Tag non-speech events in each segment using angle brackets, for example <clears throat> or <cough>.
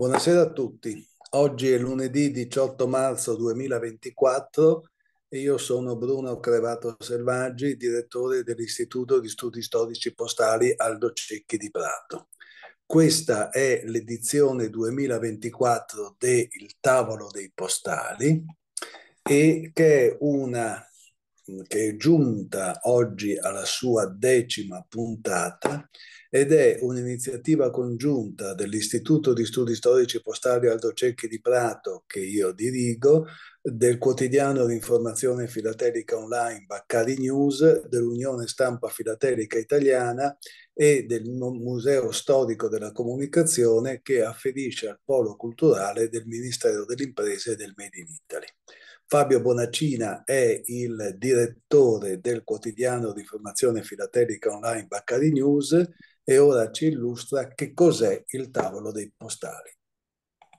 Buonasera a tutti. Oggi è lunedì 18 marzo 2024 e io sono Bruno Crevato Selvaggi, direttore dell'Istituto di Studi Storici Postali Aldo Cecchi di Prato. Questa è l'edizione 2024 del Tavolo dei Postali e che è una che è giunta oggi alla sua decima puntata ed è un'iniziativa congiunta dell'Istituto di Studi Storici Postali Aldo Cecchi di Prato, che io dirigo, del quotidiano di informazione filatelica online Baccari News, dell'Unione Stampa Filatelica Italiana e del Museo Storico della Comunicazione che afferisce al polo culturale del Ministero delle Imprese e del Made in Italy. Fabio Bonaccina è il direttore del quotidiano di formazione filatelica online Baccari News e ora ci illustra che cos'è il tavolo dei postali.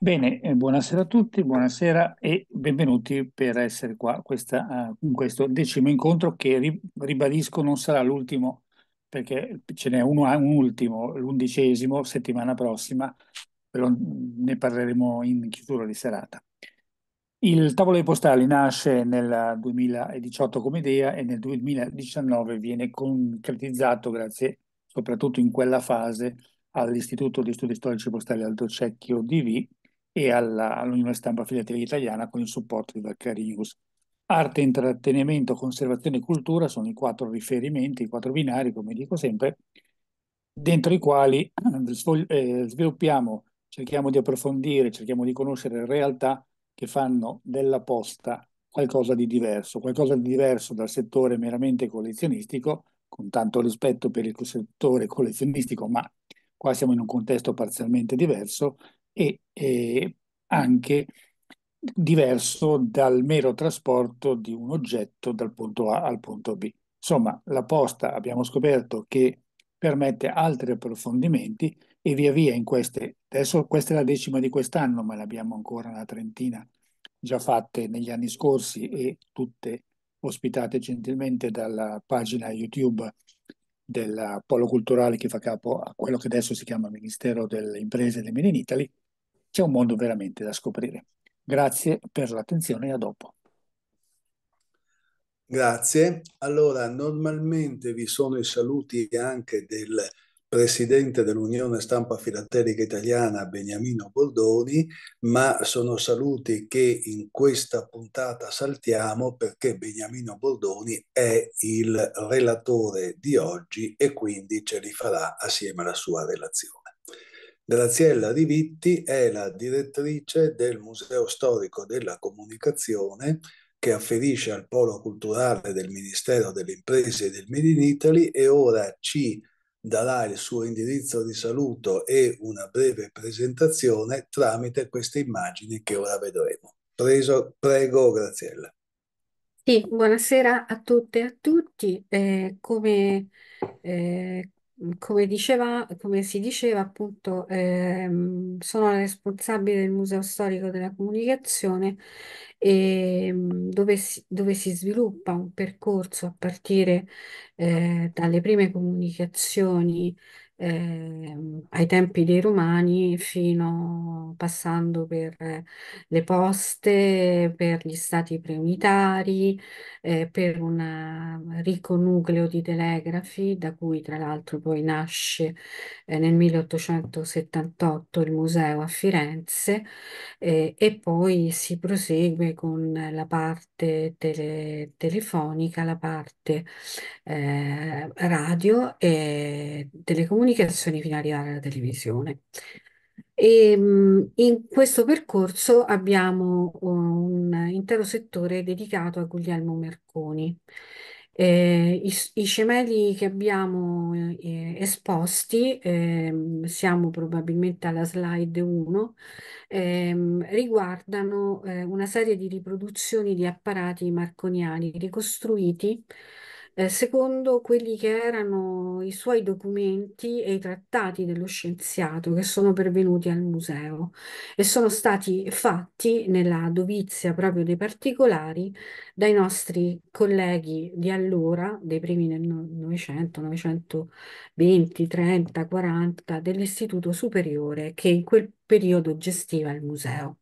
Bene, eh, buonasera a tutti, buonasera e benvenuti per essere qua questa, eh, in questo decimo incontro che ribadisco non sarà l'ultimo perché ce n'è uno, ah, un ultimo, l'undicesimo, settimana prossima, però ne parleremo in chiusura di serata. Il tavolo dei postali nasce nel 2018 come idea e nel 2019 viene concretizzato grazie soprattutto in quella fase all'Istituto di Studi Storici Postali Alto Cecchio DV e all'Università all'Unione Stampa Italiana con il supporto di Vaccari News. Arte, intrattenimento, conservazione e cultura sono i quattro riferimenti, i quattro binari, come dico sempre, dentro i quali eh, eh sviluppiamo, cerchiamo di approfondire, cerchiamo di conoscere realtà che fanno della posta qualcosa di diverso, qualcosa di diverso dal settore meramente collezionistico, con tanto rispetto per il settore collezionistico, ma qua siamo in un contesto parzialmente diverso e eh, anche diverso dal mero trasporto di un oggetto dal punto A al punto B. Insomma, la posta abbiamo scoperto che permette altri approfondimenti e via via in queste. Adesso questa è la decima di quest'anno, ma ne abbiamo ancora una trentina già fatte negli anni scorsi e tutte ospitate gentilmente dalla pagina YouTube del polo culturale che fa capo a quello che adesso si chiama Ministero delle Imprese e del Made in Italy. C'è un mondo veramente da scoprire. Grazie per l'attenzione e a dopo. Grazie. Allora, normalmente vi sono i saluti anche del presidente dell'Unione Stampa Filatelica Italiana Beniamino Boldoni, ma sono saluti che in questa puntata saltiamo perché Beniamino Boldoni è il relatore di oggi e quindi ce li farà assieme alla sua relazione. Graziella Rivitti è la direttrice del Museo Storico della Comunicazione che afferisce al polo culturale del Ministero delle Imprese e del Made in Italy e ora ci darà il suo indirizzo di saluto e una breve presentazione tramite queste immagini che ora vedremo. Preso, prego Graziella. Sì, buonasera a tutte e a tutti. Eh, come eh, Mhmm, come diceva, come si diceva appunto, ehm, sono la responsabile del Museo Storico della Comunicazione e, ehm, mh, dove si, dove si sviluppa un percorso a partire eh, dalle prime comunicazioni ehm, ai tempi dei Romani, fino passando per eh, le poste, per gli stati preunitari, eh, per un ricco nucleo di telegrafi, da cui tra l'altro poi nasce eh, nel 1878 il museo a Firenze, eh, e poi si prosegue con la parte tele telefonica, la parte eh, radio e telecomunicazione comunicazioni finali alla televisione. E, ehm, in questo percorso abbiamo uh, un intero settore dedicato a Guglielmo Merconi. Eh, i, i, gemelli che abbiamo eh, esposti, eh, siamo probabilmente alla slide 1, ehm, riguardano eh, una serie di riproduzioni di apparati marconiani ricostruiti eh, secondo quelli che erano i suoi documenti e i trattati dello scienziato che sono pervenuti al museo e sono stati fatti nella dovizia proprio dei particolari dai nostri colleghi di allora, dei primi del Novecento, 920, 30, 40, dell'Istituto Superiore che in quel periodo gestiva il museo.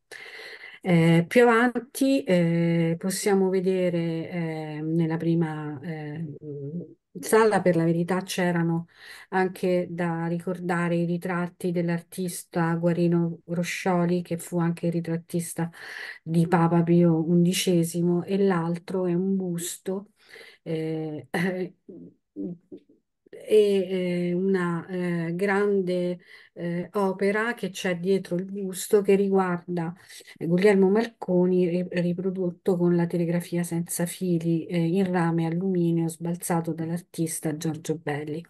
Eh, più avanti eh, possiamo vedere eh, nella prima ehm, sala, per la verità, c'erano anche da ricordare i ritratti dell'artista Guarino Roscioli, che fu anche ritrattista di Papa Pio XI, e l'altro è un busto eh, <clears throat> e eh, una eh, grande eh, opera che c'è dietro il busto che riguarda eh, Guglielmo Marconi riprodotto con la telegrafia senza fili eh, in rame alluminio sbalzato dall'artista Giorgio Belli.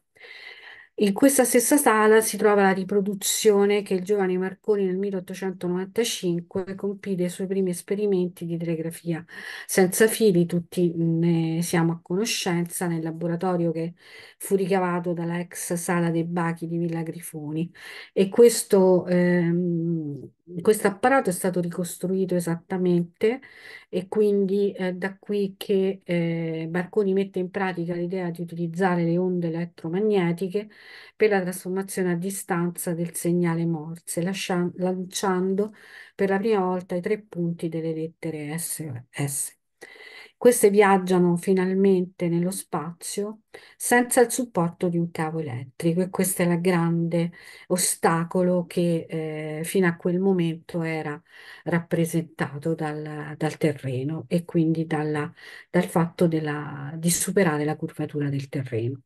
In questa stessa sala si trova la riproduzione che il giovane Marconi nel 1895 compì dei suoi primi esperimenti di telegrafia senza fili, tutti ne siamo a conoscenza, nel laboratorio che fu ricavato dalla ex sala dei Bachi di Villa Grifoni. E questo ehm, questo apparato è stato ricostruito esattamente e quindi è da qui che eh, Barconi mette in pratica l'idea di utilizzare le onde elettromagnetiche per la trasformazione a distanza del segnale Morse, lanciando per la prima volta i tre punti delle lettere SOS. Queste viaggiano finalmente nello spazio senza il supporto di un cavo elettrico e questo è il grande ostacolo che eh, fino a quel momento era rappresentato dal, dal terreno e quindi dalla, dal fatto della, di superare la curvatura del terreno.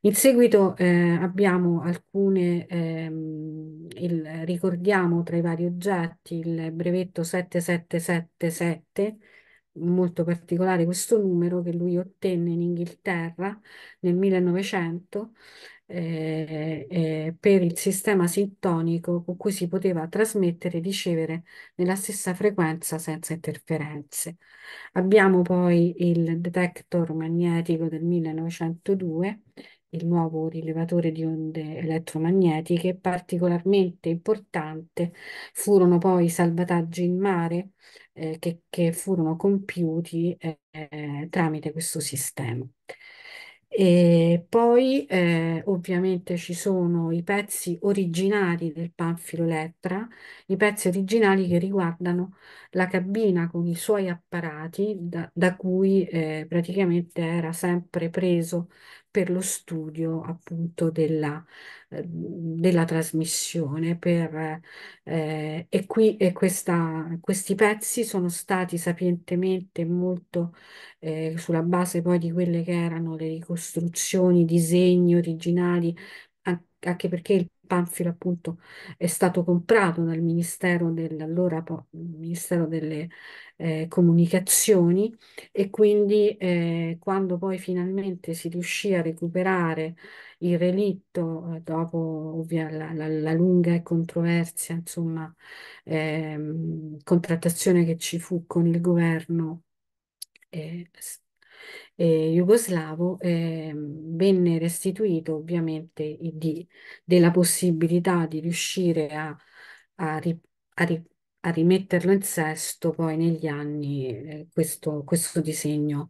In seguito eh, abbiamo alcune, ehm, il, ricordiamo tra i vari oggetti il brevetto 7777 molto particolare questo numero che lui ottenne in Inghilterra nel 1900 eh, eh, per il sistema sintonico con cui si poteva trasmettere e ricevere nella stessa frequenza senza interferenze. Abbiamo poi il detector magnetico del 1902 il nuovo rilevatore di onde elettromagnetiche, particolarmente importante furono poi i salvataggi in mare eh, che, che, furono compiuti eh, eh, tramite questo sistema. E poi eh, ovviamente ci sono i pezzi originali del Panfilo Lettra, i pezzi originali che riguardano la cabina con i suoi apparati da, da cui eh, praticamente era sempre preso per lo studio appunto della, ehm, della trasmissione. Per, eh, e qui e questa, questi pezzi sono stati sapientemente molto eh, sulla base poi di quelle che erano le ricostruzioni, disegni originali, anche perché il Panfilo appunto è stato comprato dal Ministero, dell'allora, Ministero delle eh, Comunicazioni e quindi eh, quando poi finalmente si riuscì a recuperare il relitto eh, dopo ovvia, la, la, la, lunga e controversia insomma, ehm, contrattazione che ci fu con il governo eh, eh, jugoslavo, eh, venne restituito ovviamente di, della possibilità di riuscire a, a, ri, a, ri, a, rimetterlo in sesto poi negli anni eh, questo, questo disegno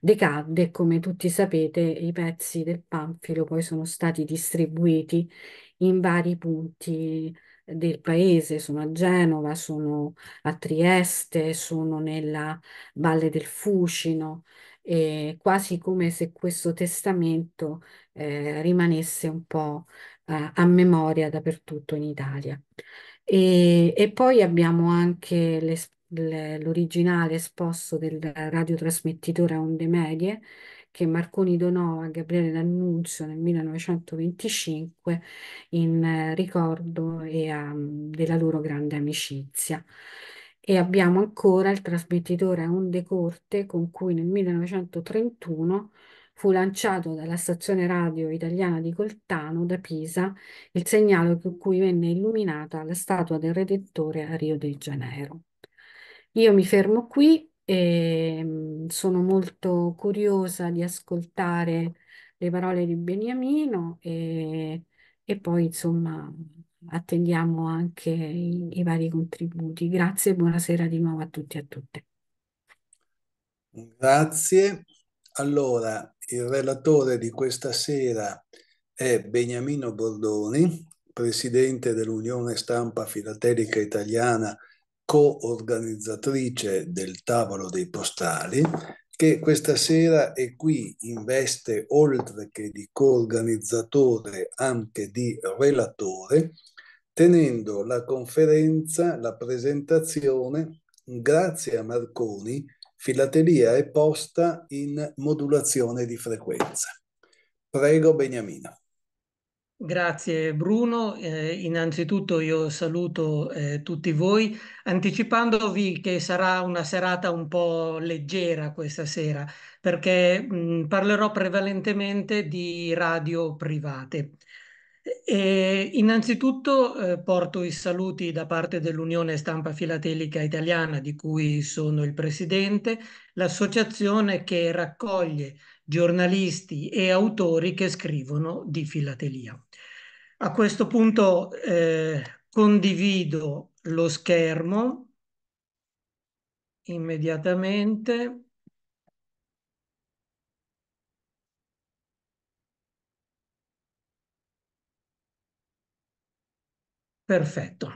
decadde e come tutti sapete i pezzi del panfilo poi sono stati distribuiti in vari punti del paese, sono a Genova, sono a Trieste, sono nella Valle del Fucino, eh, quasi come se questo testamento eh, rimanesse un po' eh, a memoria dappertutto in Italia. E, e poi abbiamo anche l'originale esposto del radiotrasmettitore a onde medie che Marconi donò a Gabriele D'Annunzio nel 1925 in eh, ricordo a, mm, della loro grande amicizia e abbiamo ancora il trasmettitore a onde corte con cui nel 1931 fu lanciato dalla stazione radio italiana di Coltano da Pisa il segnale con cui venne illuminata la statua del Redentore a Rio de Janeiro. Io mi fermo qui e mm, sono molto curiosa di ascoltare le parole di Beniamino e, e poi insomma attendiamo anche i, i vari contributi. Grazie e buonasera di nuovo a tutti e a tutte. Grazie. Allora, il relatore di questa sera è Beniamino Bordoni, presidente dell'Unione Stampa Filatelica Italiana, coorganizzatrice del Tavolo dei Postali, che questa sera è qui in veste, oltre che di coorganizzatore, anche di relatore, tenendo la conferenza, la presentazione, grazie a Marconi, Filateria e Posta in modulazione di frequenza. Prego Beniamino. Grazie Bruno, eh, innanzitutto io saluto eh, tutti voi anticipandovi che sarà una serata un po' leggera questa sera perché mh, parlerò prevalentemente di radio private. E innanzitutto eh, porto i saluti da parte dell'Unione Stampa Filatelica Italiana, di cui sono il presidente, l'associazione che raccoglie giornalisti e autori che scrivono di filatelia. A questo punto eh, condivido lo schermo immediatamente. Perfetto.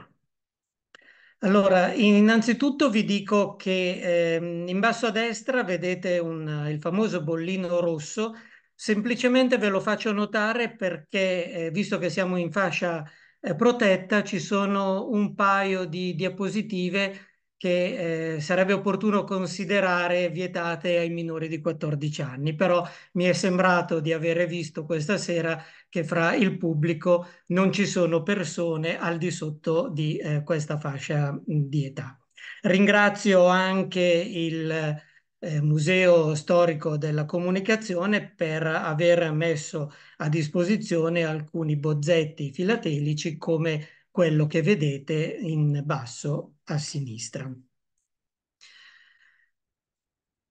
Allora, innanzitutto vi dico che eh, in basso a destra vedete un, il famoso bollino rosso. Semplicemente ve lo faccio notare perché, eh, visto che siamo in fascia eh, protetta, ci sono un paio di diapositive che eh, sarebbe opportuno considerare vietate ai minori di 14 anni, però mi è sembrato di avere visto questa sera che fra il pubblico non ci sono persone al di sotto di eh, questa fascia di età. Ringrazio anche il eh, Museo Storico della Comunicazione per aver messo a disposizione alcuni bozzetti filatelici come quello che vedete in basso a sinistra.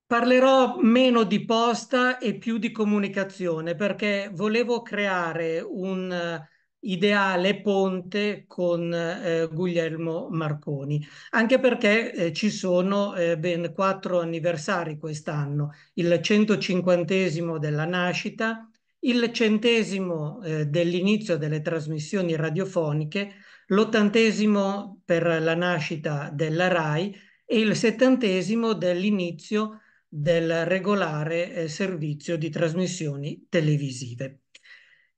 Parlerò meno di posta e più di comunicazione perché volevo creare un eh, ideale ponte con eh, Guglielmo Marconi, anche perché eh, ci sono eh, ben quattro anniversari quest'anno, il 150 della nascita, il centesimo eh, dell'inizio delle trasmissioni radiofoniche, l'ottantesimo per la nascita della RAI e il settantesimo dell'inizio del regolare eh, servizio di trasmissioni televisive.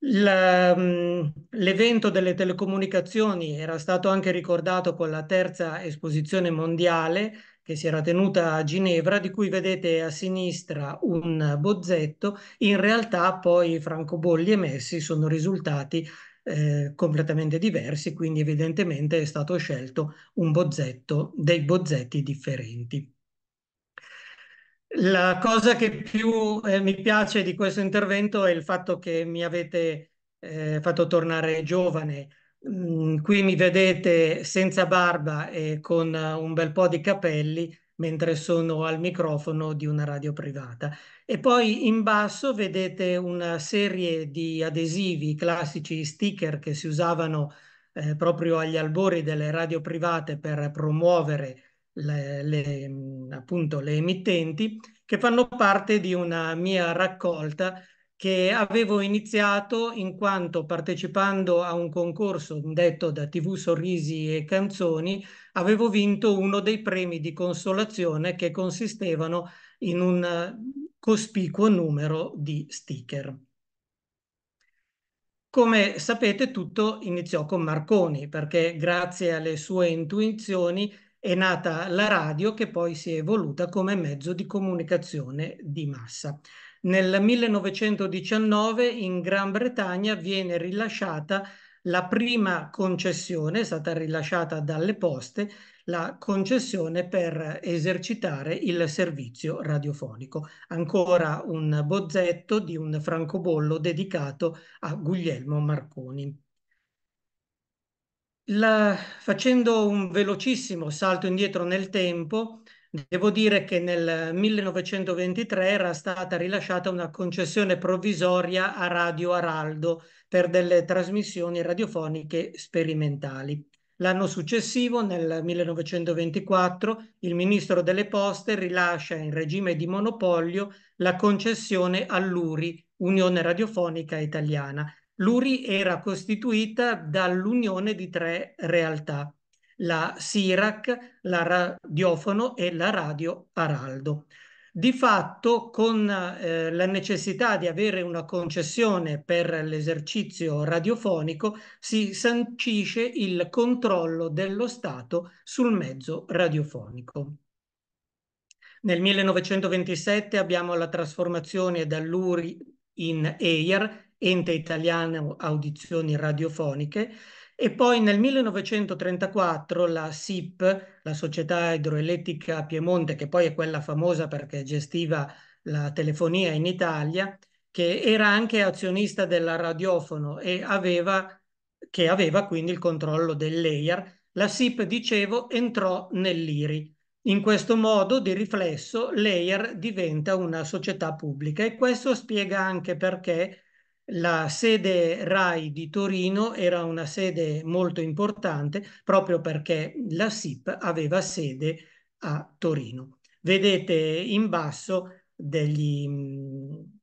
Mm, l'evento delle telecomunicazioni era stato anche ricordato con la terza esposizione mondiale che si era tenuta a Ginevra, di cui vedete a sinistra un bozzetto, in realtà poi francobolli emessi sono risultati eh, completamente diversi, quindi evidentemente è stato scelto un bozzetto, dei bozzetti differenti. La cosa che più eh, mi piace di questo intervento è il fatto che mi avete eh, fatto tornare giovane Mhmm, qui mi vedete senza barba e con un bel po' di capelli mentre sono al microfono di una radio privata. E poi in basso vedete una serie di adesivi classici sticker che si usavano eh, proprio agli albori delle radio private per promuovere le, le, mhmm, appunto, le emittenti che fanno parte di una mia raccolta che avevo iniziato in quanto partecipando a un concorso detto da TV Sorrisi e Canzoni avevo vinto uno dei premi di consolazione che consistevano in un eh, cospicuo numero di sticker. Come sapete tutto iniziò con Marconi perché grazie alle sue intuizioni è nata la radio che poi si è evoluta come mezzo di comunicazione di massa. Nel 1919 in Gran Bretagna viene rilasciata la prima concessione, è stata rilasciata dalle poste, la concessione per esercitare il servizio radiofonico. Ancora un bozzetto di un francobollo dedicato a Guglielmo Marconi. La... Facendo un velocissimo salto indietro nel tempo, Devo dire che nel 1923 era stata rilasciata una concessione provvisoria a Radio Araldo per delle trasmissioni radiofoniche sperimentali. L'anno successivo, nel 1924, il ministro delle Poste rilascia in regime di monopolio la concessione all'URI, Unione Radiofonica Italiana. L'URI era costituita dall'unione di tre realtà, la SIRAC, la Radiofono e la Radio Araldo. Di fatto, con eh, la necessità di avere una concessione per l'esercizio radiofonico, si sancisce il controllo dello Stato sul mezzo radiofonico. Nel 1927 abbiamo la trasformazione dall'URI in EIR, Ente Italiano Audizioni Radiofoniche, e poi nel 1934 la SIP, la Società Idroelettrica Piemonte, che poi è quella famosa perché gestiva la telefonia in Italia, che era anche azionista della radiofono e aveva, che aveva quindi il controllo del layer, la SIP, dicevo, entrò nell'IRI. In questo modo, di riflesso, layer diventa una società pubblica e questo spiega anche perché la sede RAI di Torino era una sede molto importante proprio perché la SIP aveva sede a Torino. Vedete in basso degli,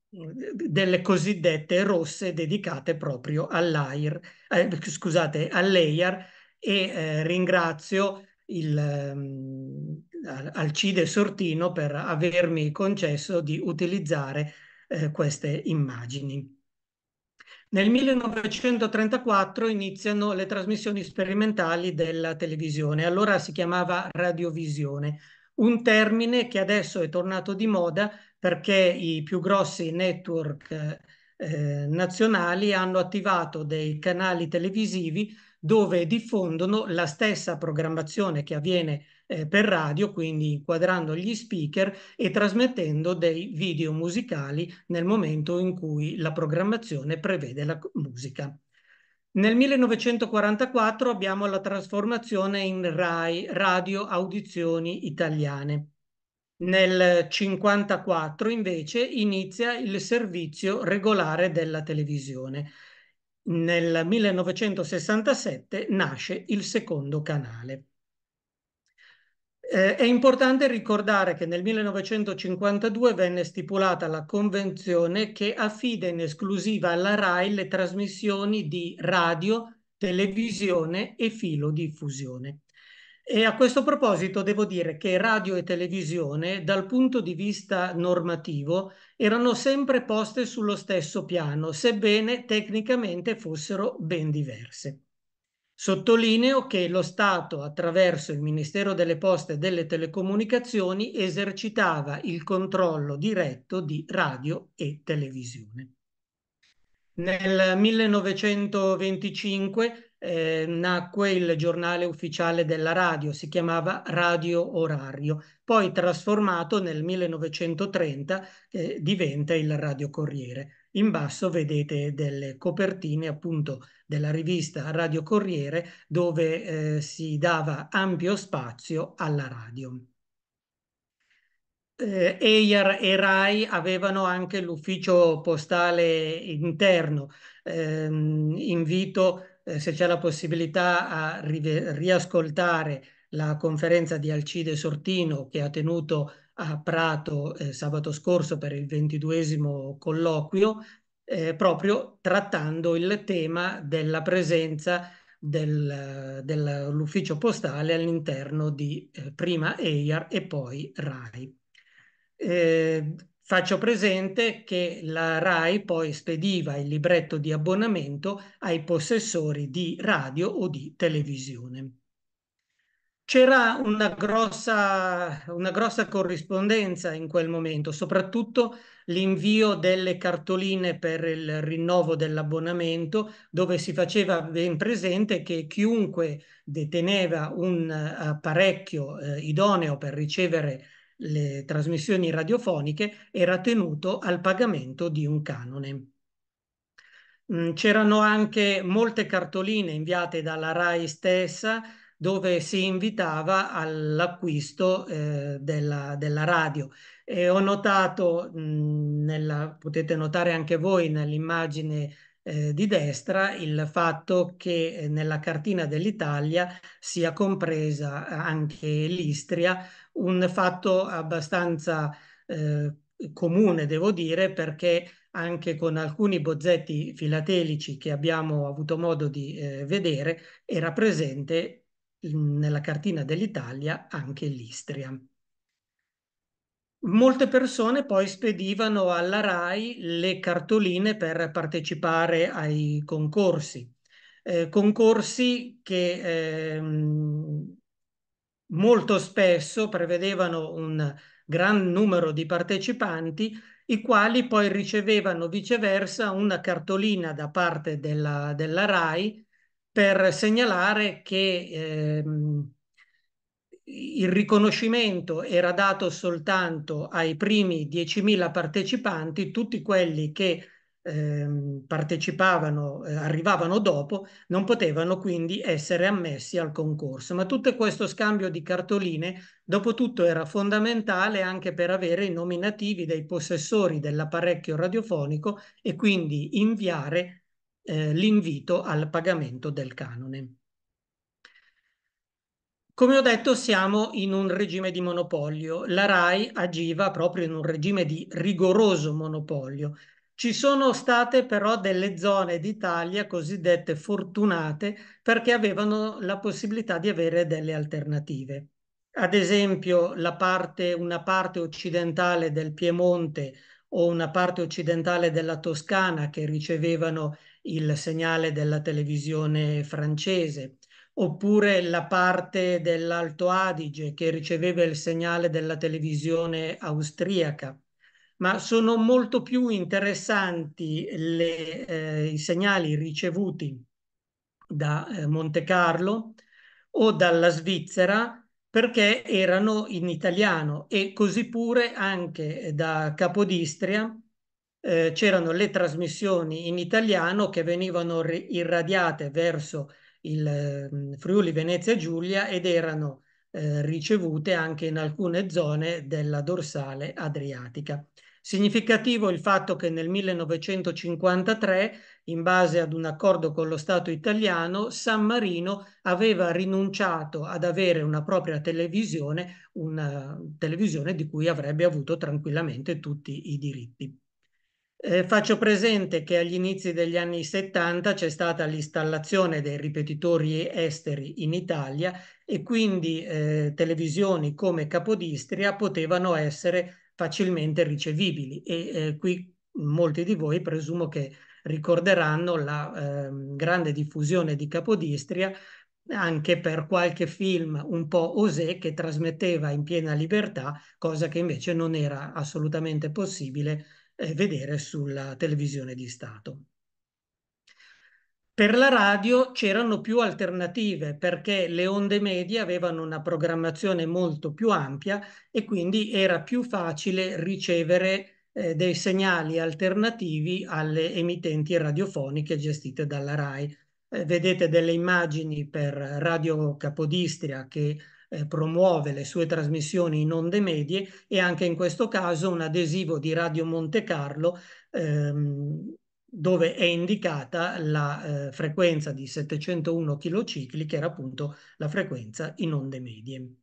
delle cosiddette rosse dedicate proprio all'AIR, eh, scusate, all'EIAR e eh, ringrazio il, um, Alcide Sortino per avermi concesso di utilizzare eh, queste immagini. Nel 1934 iniziano le trasmissioni sperimentali della televisione, allora si chiamava radiovisione, un termine che adesso è tornato di moda perché i più grossi network eh, nazionali hanno attivato dei canali televisivi dove diffondono la stessa programmazione che avviene eh, per radio, quindi inquadrando gli speaker e trasmettendo dei video musicali nel momento in cui la programmazione prevede la musica. Nel 1944 abbiamo la trasformazione in RAI, Radio Audizioni Italiane. Nel 1954 invece inizia il servizio regolare della televisione. Nel 1967 nasce il secondo canale. Eh, è importante ricordare che nel 1952 venne stipulata la convenzione che affida in esclusiva alla RAI le trasmissioni di radio, televisione e filodiffusione. E a questo proposito devo dire che radio e televisione, dal punto di vista normativo, erano sempre poste sullo stesso piano, sebbene tecnicamente fossero ben diverse. Sottolineo che lo Stato, attraverso il Ministero delle Poste e delle Telecomunicazioni, esercitava il controllo diretto di radio e televisione. Nel 1925 eh, nacque il giornale ufficiale della radio, si chiamava Radio Orario, poi trasformato nel 1930 eh, diventa il Radio Corriere. In basso vedete delle copertine appunto della rivista Radio Corriere dove eh, si dava ampio spazio alla radio. Eh, EIR e RAI avevano anche l'ufficio postale interno. Eh, invito, eh, se c'è la possibilità, a riascoltare la conferenza di Alcide Sortino che ha tenuto a Prato eh, sabato scorso per il ventiduesimo colloquio, eh, proprio trattando il tema della presenza del, eh, dell'ufficio postale all'interno di eh, prima EIAR e poi RAI. Eh, faccio presente che la RAI poi spediva il libretto di abbonamento ai possessori di radio o di televisione. C'era una grossa, una grossa, corrispondenza in quel momento, soprattutto l'invio delle cartoline per il rinnovo dell'abbonamento, dove si faceva ben presente che chiunque deteneva un eh, apparecchio eh, idoneo per ricevere le trasmissioni radiofoniche era tenuto al pagamento di un canone. Mm, c'erano anche molte cartoline inviate dalla RAI stessa dove si invitava all'acquisto eh, della, della, radio. E ho notato, mh, nella, potete notare anche voi nell'immagine eh, di destra, il fatto che eh, nella cartina dell'Italia sia compresa eh, anche l'Istria, un fatto abbastanza eh, comune, devo dire, perché anche con alcuni bozzetti filatelici che abbiamo avuto modo di eh, vedere, era presente in, nella cartina dell'Italia anche l'Istria. Molte persone poi spedivano alla RAI le cartoline per partecipare ai concorsi, eh, concorsi che ehm, molto spesso prevedevano un gran numero di partecipanti, i quali poi ricevevano viceversa una cartolina da parte della, della RAI per segnalare che ehm, il riconoscimento era dato soltanto ai primi 10.000 partecipanti, tutti quelli che ehm, partecipavano, eh, arrivavano dopo, non potevano quindi essere ammessi al concorso. Ma tutto questo scambio di cartoline, dopo tutto, era fondamentale anche per avere i nominativi dei possessori dell'apparecchio radiofonico e quindi inviare eh, l'invito al pagamento del canone. Come ho detto, siamo in un regime di monopolio. La RAI agiva proprio in un regime di rigoroso monopolio. Ci sono state però delle zone d'Italia cosiddette fortunate perché avevano la possibilità di avere delle alternative. Ad esempio, parte, una parte occidentale del Piemonte o una parte occidentale della Toscana che ricevevano il segnale della televisione francese, oppure la parte dell'Alto Adige che riceveva il segnale della televisione austriaca. Ma sono molto più interessanti le, eh, i segnali ricevuti da eh, Monte Carlo o dalla Svizzera perché erano in italiano e così pure anche da Capodistria eh, c'erano le trasmissioni in italiano che venivano irradiate verso il mm, Friuli Venezia Giulia ed erano eh, ricevute anche in alcune zone della dorsale adriatica. Significativo il fatto che nel 1953, in base ad un accordo con lo Stato italiano, San Marino aveva rinunciato ad avere una propria televisione, una televisione di cui avrebbe avuto tranquillamente tutti i diritti. Eh, faccio presente che agli inizi degli anni 70 c'è stata l'installazione dei ripetitori esteri in Italia e quindi eh, televisioni come Capodistria potevano essere facilmente ricevibili e eh, qui molti di voi presumo che ricorderanno la ehm, grande diffusione di Capodistria anche per qualche film un po' osè che trasmetteva in piena libertà, cosa che invece non era assolutamente possibile eh, vedere sulla televisione di Stato. Per la radio c'erano più alternative perché le onde medie avevano una programmazione molto più ampia e quindi era più facile ricevere eh, dei segnali alternativi alle emittenti radiofoniche gestite dalla RAI. Eh, vedete delle immagini per Radio Capodistria che eh, promuove le sue trasmissioni in onde medie e anche in questo caso un adesivo di Radio Monte Carlo ehm, dove è indicata la eh, frequenza di 701 kCl che era appunto la frequenza in onde medie.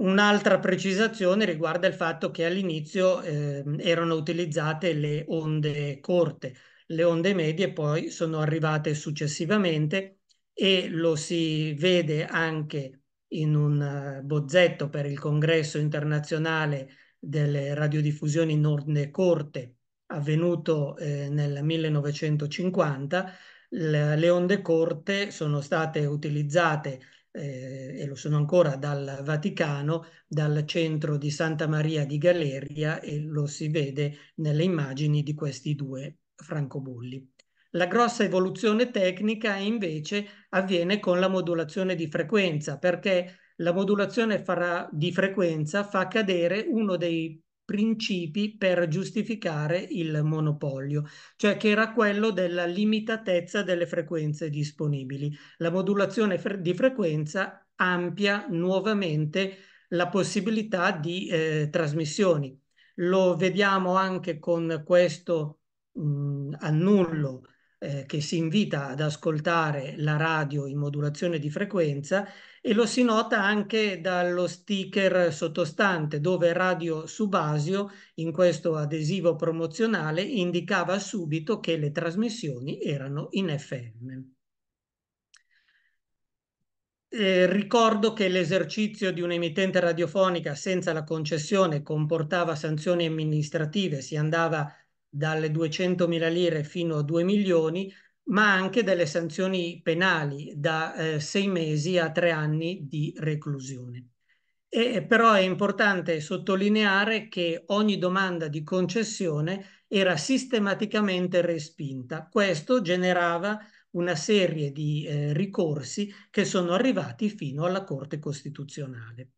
Un'altra precisazione riguarda il fatto che all'inizio eh, erano utilizzate le onde corte, le onde medie poi sono arrivate successivamente e lo si vede anche in un eh, bozzetto per il congresso internazionale delle radiodiffusioni Nordne Corte avvenuto eh, nel 1950. Le, onde corte sono state utilizzate eh, e lo sono ancora dal Vaticano, dal centro di Santa Maria di Galleria e lo si vede nelle immagini di questi due francobolli. La grossa evoluzione tecnica invece avviene con la modulazione di frequenza, perché la modulazione farà, di frequenza fa cadere uno dei principi per giustificare il monopolio, cioè che era quello della limitatezza delle frequenze disponibili. La modulazione fre di frequenza ampia nuovamente la possibilità di eh, trasmissioni. Lo vediamo anche con questo mh, annullo eh, che si invita ad ascoltare la radio in modulazione di frequenza e lo si nota anche dallo sticker sottostante dove Radio Subasio in questo adesivo promozionale indicava subito che le trasmissioni erano in FM. Eh, ricordo che l'esercizio di un'emittente radiofonica senza la concessione comportava sanzioni amministrative, si andava dalle 200.000 lire fino a 2 milioni, ma anche delle sanzioni penali da eh, 6 mesi a tre anni di reclusione. E, però è importante sottolineare che ogni domanda di concessione era sistematicamente respinta. Questo generava una serie di eh, ricorsi che sono arrivati fino alla Corte Costituzionale.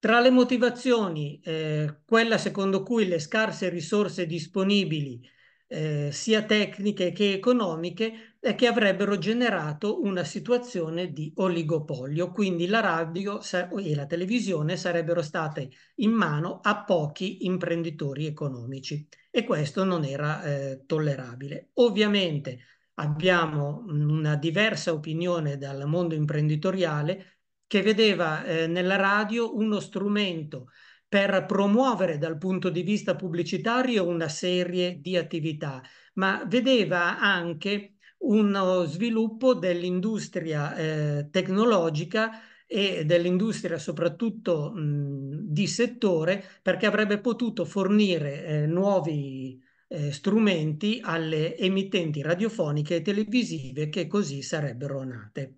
Tra le motivazioni, eh, quella secondo cui le scarse risorse disponibili, eh, sia tecniche che economiche, è che avrebbero generato una situazione di oligopolio, quindi la radio e la televisione sarebbero state in mano a pochi imprenditori economici e questo non era eh, tollerabile. Ovviamente abbiamo una diversa opinione dal mondo imprenditoriale che vedeva eh, nella radio uno strumento per promuovere dal punto di vista pubblicitario una serie di attività, ma vedeva anche uno sviluppo dell'industria eh, tecnologica e dell'industria soprattutto mh, di settore perché avrebbe potuto fornire eh, nuovi eh, strumenti alle emittenti radiofoniche e televisive che così sarebbero nate.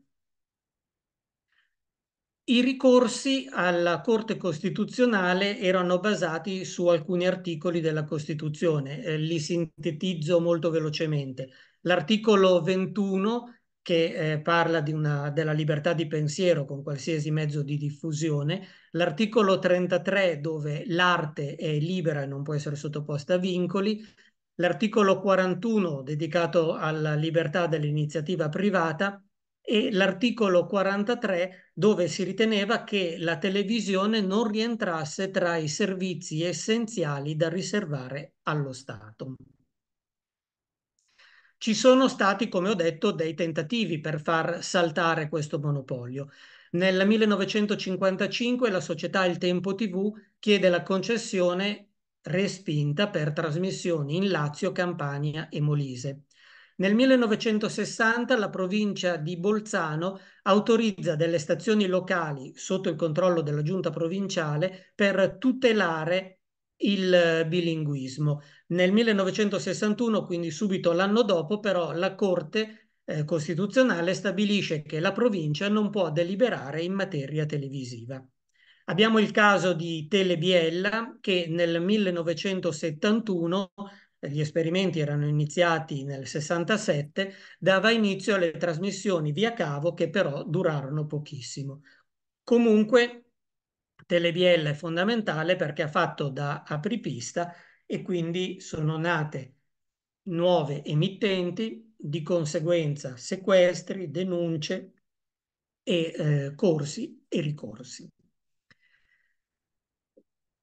I ricorsi alla Corte Costituzionale erano basati su alcuni articoli della Costituzione, eh, li sintetizzo molto velocemente. L'articolo 21 che eh, parla una, della libertà di pensiero con qualsiasi mezzo di diffusione, l'articolo 33 dove l'arte è libera e non può essere sottoposta a vincoli, l'articolo 41 dedicato alla libertà dell'iniziativa privata, e l'articolo 43 dove si riteneva che la televisione non rientrasse tra i servizi essenziali da riservare allo Stato. Ci sono stati, come ho detto, dei tentativi per far saltare questo monopolio. Nel 1955 la società Il Tempo TV chiede la concessione respinta per trasmissioni in Lazio, Campania e Molise. Nel 1960 la provincia di Bolzano autorizza delle stazioni locali sotto il controllo della giunta provinciale per tutelare il bilinguismo. Nel 1961, quindi subito l'anno dopo, però la Corte eh, Costituzionale stabilisce che la provincia non può deliberare in materia televisiva. Abbiamo il caso di Telebiella che nel 1971 gli esperimenti erano iniziati nel 67, dava inizio alle trasmissioni via cavo che però durarono pochissimo. Comunque Telebiella è fondamentale perché ha fatto da apripista e quindi sono nate nuove emittenti, di conseguenza sequestri, denunce e eh, corsi e ricorsi.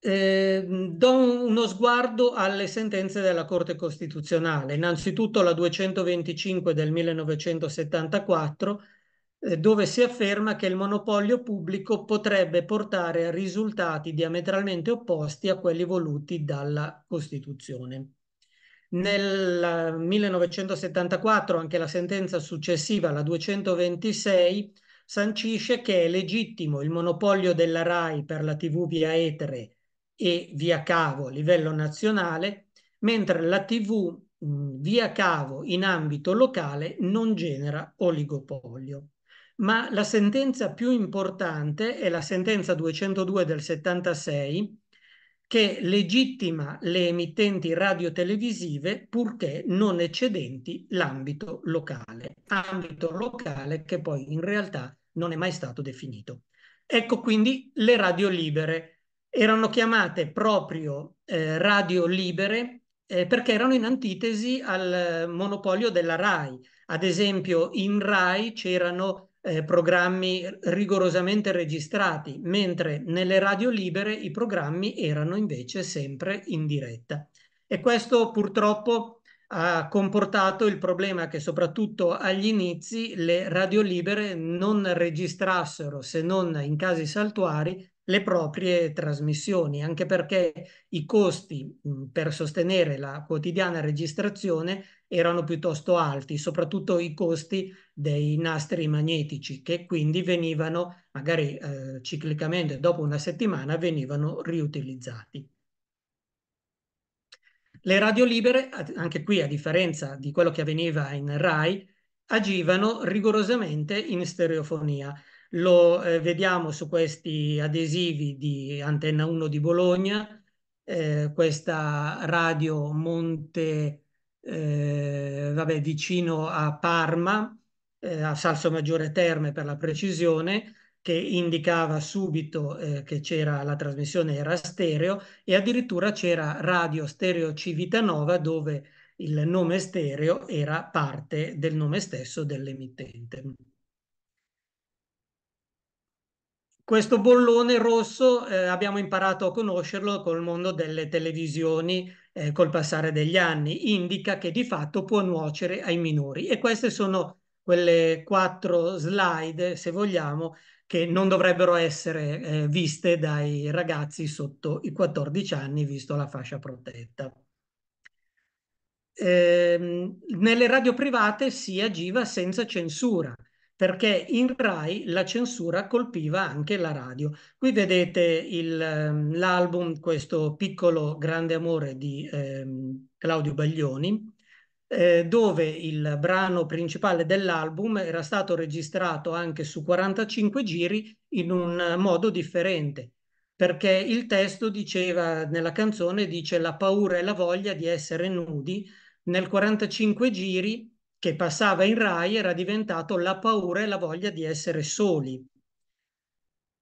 Eh, do uno sguardo alle sentenze della Corte Costituzionale, innanzitutto la 225 del 1974, eh, dove si afferma che il monopolio pubblico potrebbe portare a risultati diametralmente opposti a quelli voluti dalla Costituzione. Nel 1974 anche la sentenza successiva, la 226, sancisce che è legittimo il monopolio della RAI per la TV via etere e via cavo a livello nazionale, mentre la TV mh, via cavo in ambito locale non genera oligopolio. Ma la sentenza più importante è la sentenza 202 del 76 che legittima le emittenti radiotelevisive purché non eccedenti l'ambito locale, ambito locale che poi in realtà non è mai stato definito. Ecco quindi le radio libere erano chiamate proprio eh, radio libere eh, perché erano in antitesi al eh, monopolio della RAI. Ad esempio in RAI c'erano eh, programmi rigorosamente registrati, mentre nelle radio libere i programmi erano invece sempre in diretta. E questo purtroppo ha comportato il problema che soprattutto agli inizi le radio libere non registrassero, se non in casi saltuari, le proprie trasmissioni, anche perché i costi per sostenere la quotidiana registrazione erano piuttosto alti, soprattutto i costi dei nastri magnetici che quindi venivano, magari eh, ciclicamente dopo una settimana, venivano riutilizzati. Le radio libere, anche qui a differenza di quello che avveniva in RAI, agivano rigorosamente in stereofonia lo eh, vediamo su questi adesivi di Antenna 1 di Bologna, eh, questa radio Monte, eh, vabbè, vicino a Parma, eh, a Salso Maggiore Terme per la precisione, che indicava subito eh, che c'era la trasmissione era stereo e addirittura c'era Radio Stereo Civitanova dove il nome stereo era parte del nome stesso dell'emittente. questo bollone rosso eh, abbiamo imparato a conoscerlo col mondo delle televisioni eh, col passare degli anni, indica che di fatto può nuocere ai minori e queste sono quelle quattro slide, se vogliamo, che non dovrebbero essere eh, viste dai ragazzi sotto i 14 anni, visto la fascia protetta. Ehm, nelle radio private si agiva senza censura perché in Rai la censura colpiva anche la radio. Qui vedete il, ehm, l'album, questo piccolo grande amore di eh, Claudio Baglioni, eh, dove il brano principale dell'album era stato registrato anche su 45 giri in un modo differente, perché il testo diceva, nella canzone dice la paura e la voglia di essere nudi, nel 45 giri che passava in Rai era diventato la paura e la voglia di essere soli.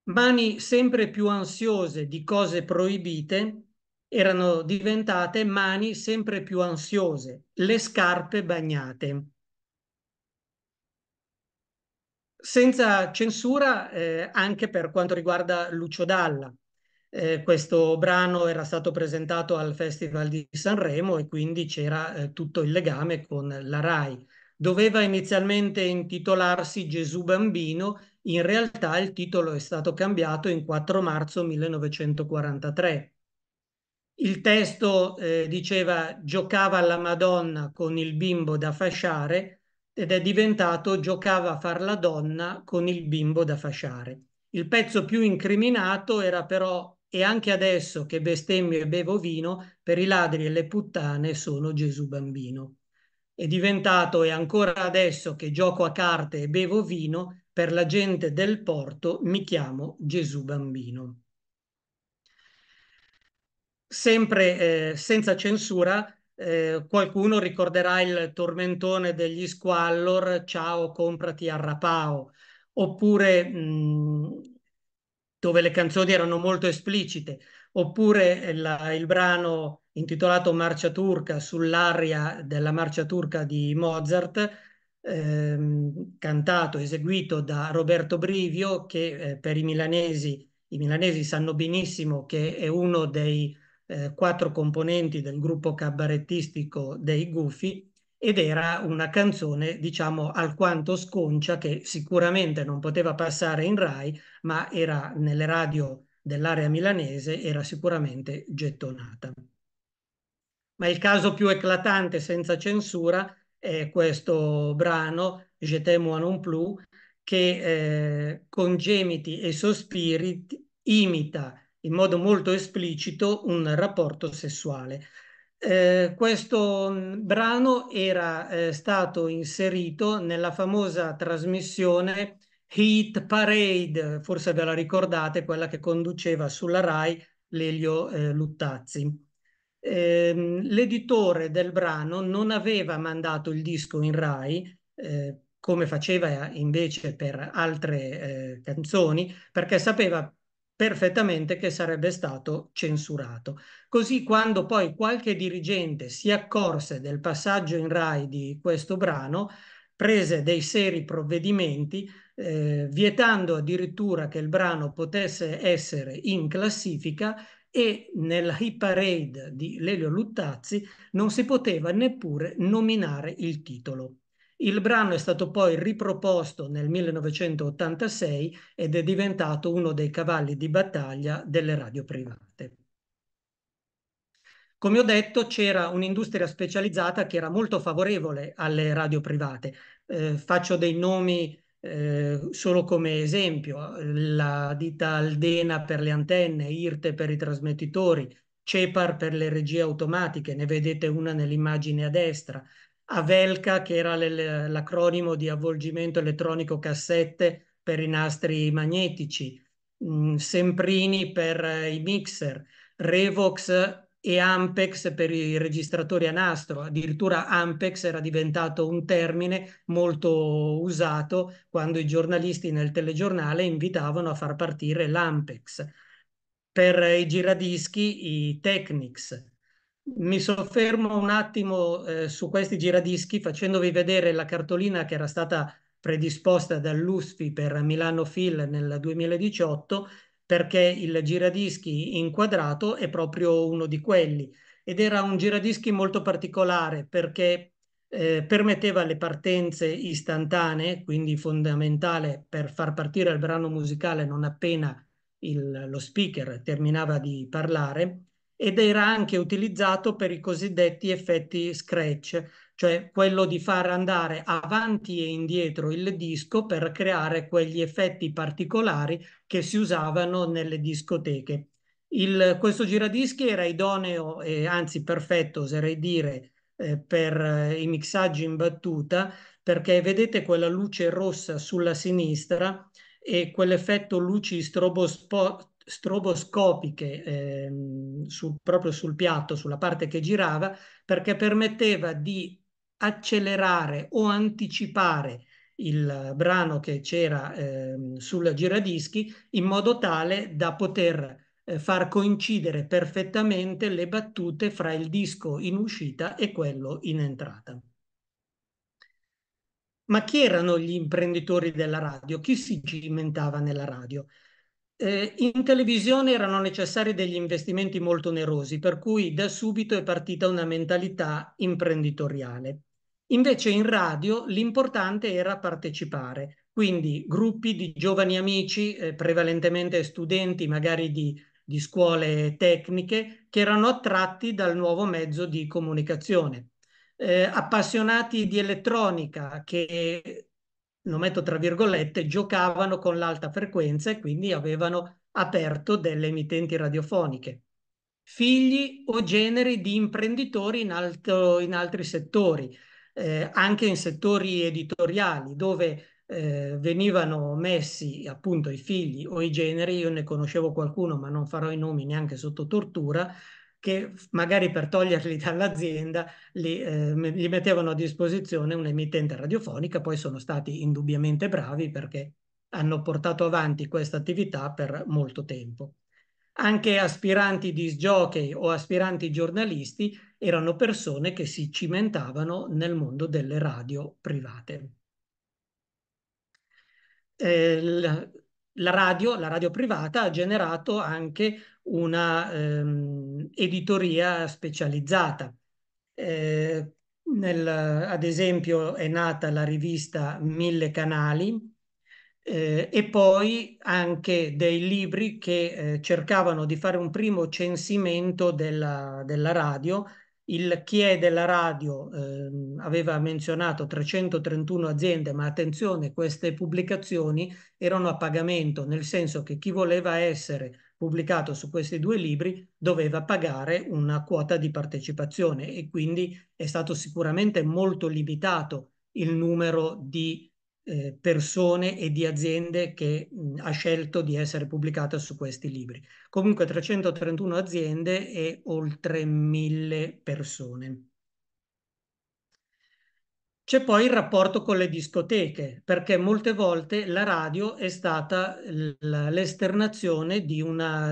Mani sempre più ansiose di cose proibite erano diventate mani sempre più ansiose, le scarpe bagnate. Senza censura eh, anche per quanto riguarda Lucio Dalla, eh, questo brano era stato presentato al Festival di Sanremo e quindi c'era eh, tutto il legame con la RAI. Doveva inizialmente intitolarsi Gesù Bambino, in realtà il titolo è stato cambiato in 4 marzo 1943. Il testo eh, diceva giocava alla Madonna con il bimbo da fasciare ed è diventato giocava a far la donna con il bimbo da fasciare. Il pezzo più incriminato era però e anche adesso che bestemmio e bevo vino, per i ladri e le puttane sono Gesù bambino. È diventato e ancora adesso che gioco a carte e bevo vino, per la gente del porto mi chiamo Gesù bambino. Sempre eh, senza censura, eh, qualcuno ricorderà il tormentone degli squallor, ciao comprati a rapao, oppure mh, mm, dove le canzoni erano molto esplicite, oppure eh, la, il brano intitolato Marcia turca sull'aria della Marcia turca di Mozart, ehm, cantato, eseguito da Roberto Brivio, che eh, per i milanesi, i milanesi sanno benissimo che è uno dei eh, quattro componenti del gruppo cabarettistico dei Gufi, ed era una canzone, diciamo, alquanto sconcia che sicuramente non poteva passare in Rai, ma era nelle radio dell'area milanese, era sicuramente gettonata. Ma il caso più eclatante senza censura è questo brano, Je t'aime à non plus, che eh, con gemiti e sospiri imita in modo molto esplicito un rapporto sessuale. Eh, questo mm, brano era eh, stato inserito nella famosa trasmissione Heat Parade, forse ve la ricordate, quella che conduceva sulla RAI Lelio eh, Luttazzi. Ehm, l'editore del brano non aveva mandato il disco in RAI, eh, come faceva eh, invece per altre canzoni, perché sapeva perfettamente che sarebbe stato censurato. Così quando poi qualche dirigente si accorse del passaggio in Rai di questo brano, prese dei seri provvedimenti, eh, vietando addirittura che il brano potesse essere in classifica e nella hit parade di Lelio Luttazzi non si poteva neppure nominare il titolo. Il brano è stato poi riproposto nel 1986 ed è diventato uno dei cavalli di battaglia delle radio private. Come ho detto, c'era un'industria specializzata che era molto favorevole alle radio private. Eh, faccio dei nomi eh, solo come esempio, la ditta Aldena per le antenne, IRTE per i trasmettitori, CEPAR per le regie automatiche, ne vedete una nell'immagine a destra, Avelca che era l'acronimo di avvolgimento elettronico cassette per i nastri magnetici, mm, Semprini per eh, i mixer, Revox e Ampex per i registratori a nastro, addirittura Ampex era diventato un termine molto usato quando i giornalisti nel telegiornale invitavano a far partire l'Ampex. Per i giradischi i Technics, mi soffermo un attimo eh, su questi giradischi facendovi vedere la cartolina che era stata predisposta dall'USFI per Milano Phil nel 2018 perché il giradischi inquadrato è proprio uno di quelli ed era un giradischi molto particolare perché eh, permetteva le partenze istantanee, quindi fondamentale per far partire il brano musicale non appena il, lo speaker terminava di parlare, ed era anche utilizzato per i cosiddetti effetti scratch, cioè quello di far andare avanti e indietro il disco per creare quegli effetti particolari che si usavano nelle discoteche. Il, questo giradischi era idoneo e anzi perfetto, oserei dire, eh, per eh, i mixaggi in battuta, perché vedete quella luce rossa sulla sinistra e quell'effetto luci strobospo- stroboscopiche eh, sul, proprio sul piatto, sulla parte che girava, perché permetteva di accelerare o anticipare il brano che c'era eh, sul giradischi in modo tale da poter eh, far coincidere perfettamente le battute fra il disco in uscita e quello in entrata. Ma chi erano gli imprenditori della radio? Chi si cimentava nella radio? Eh, in televisione erano necessari degli investimenti molto onerosi, per cui da subito è partita una mentalità imprenditoriale. Invece in radio l'importante era partecipare, quindi gruppi di giovani amici, eh, prevalentemente studenti magari di, di scuole tecniche, che erano attratti dal nuovo mezzo di comunicazione. Eh, appassionati di elettronica che, lo metto tra virgolette, giocavano con l'alta frequenza e quindi avevano aperto delle emittenti radiofoniche. Figli o generi di imprenditori in, alto, in altri settori, eh, anche in settori editoriali dove eh, venivano messi appunto i figli o i generi, io ne conoscevo qualcuno ma non farò i nomi neanche sotto tortura, che magari per toglierli <laughs> dall'azienda li, eh, gli mettevano a disposizione un'emittente radiofonica, poi sono stati indubbiamente bravi perché hanno portato avanti questa attività per molto tempo. Anche aspiranti disc jockey o aspiranti giornalisti erano persone che si cimentavano nel mondo delle radio private. Eh, la, radio, la, radio, privata ha generato anche una ehm, editoria specializzata. Eh, nel, ad esempio è nata la rivista Mille Canali, eh, e poi anche dei libri che eh, cercavano di fare un primo censimento della, della radio il CHIE della radio eh, aveva menzionato 331 aziende, ma attenzione, queste pubblicazioni erano a pagamento, nel senso che chi voleva essere pubblicato su questi due libri doveva pagare una quota di partecipazione e quindi è stato sicuramente molto limitato il numero di eh, persone e di aziende che mh, ha scelto di essere pubblicata su questi libri. Comunque 331 aziende e oltre 1000 persone. C'è poi il rapporto con le discoteche, perché molte volte la radio è stata l'esternazione di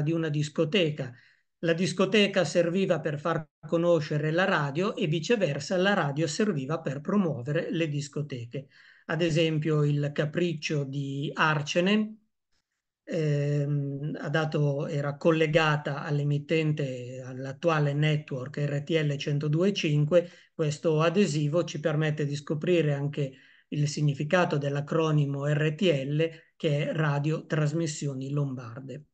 di una discoteca. La discoteca serviva per far conoscere la radio e viceversa la radio serviva per promuovere le discoteche ad esempio il capriccio di Arcene, ehm, dato, era collegata all'emittente, all'attuale network RTL 102.5, questo adesivo ci permette di scoprire anche il significato dell'acronimo RTL che è Radio Trasmissioni Lombarde.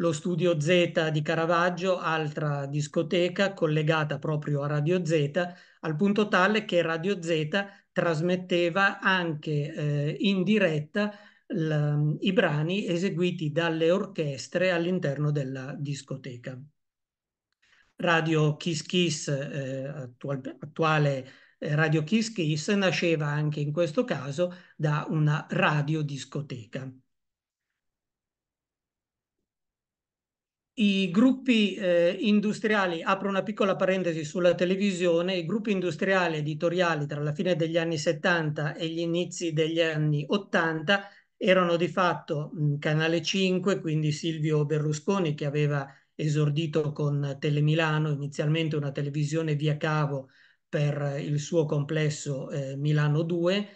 Lo studio Z di Caravaggio, altra discoteca collegata proprio a Radio Z, al punto tale che Radio Z trasmetteva anche eh, in diretta la, i brani eseguiti dalle orchestre all'interno della discoteca. Radio Kiss Kiss, eh, attual, attuale eh, Radio Kiss Kiss, nasceva anche in questo caso da una radiodiscoteca. i gruppi eh, industriali, apro una piccola parentesi sulla televisione, i gruppi industriali editoriali tra la fine degli anni 70 e gli inizi degli anni 80 erano di fatto mh, Canale 5, quindi Silvio Berlusconi che aveva esordito con Telemilano, inizialmente una televisione via cavo per il suo complesso eh, Milano 2,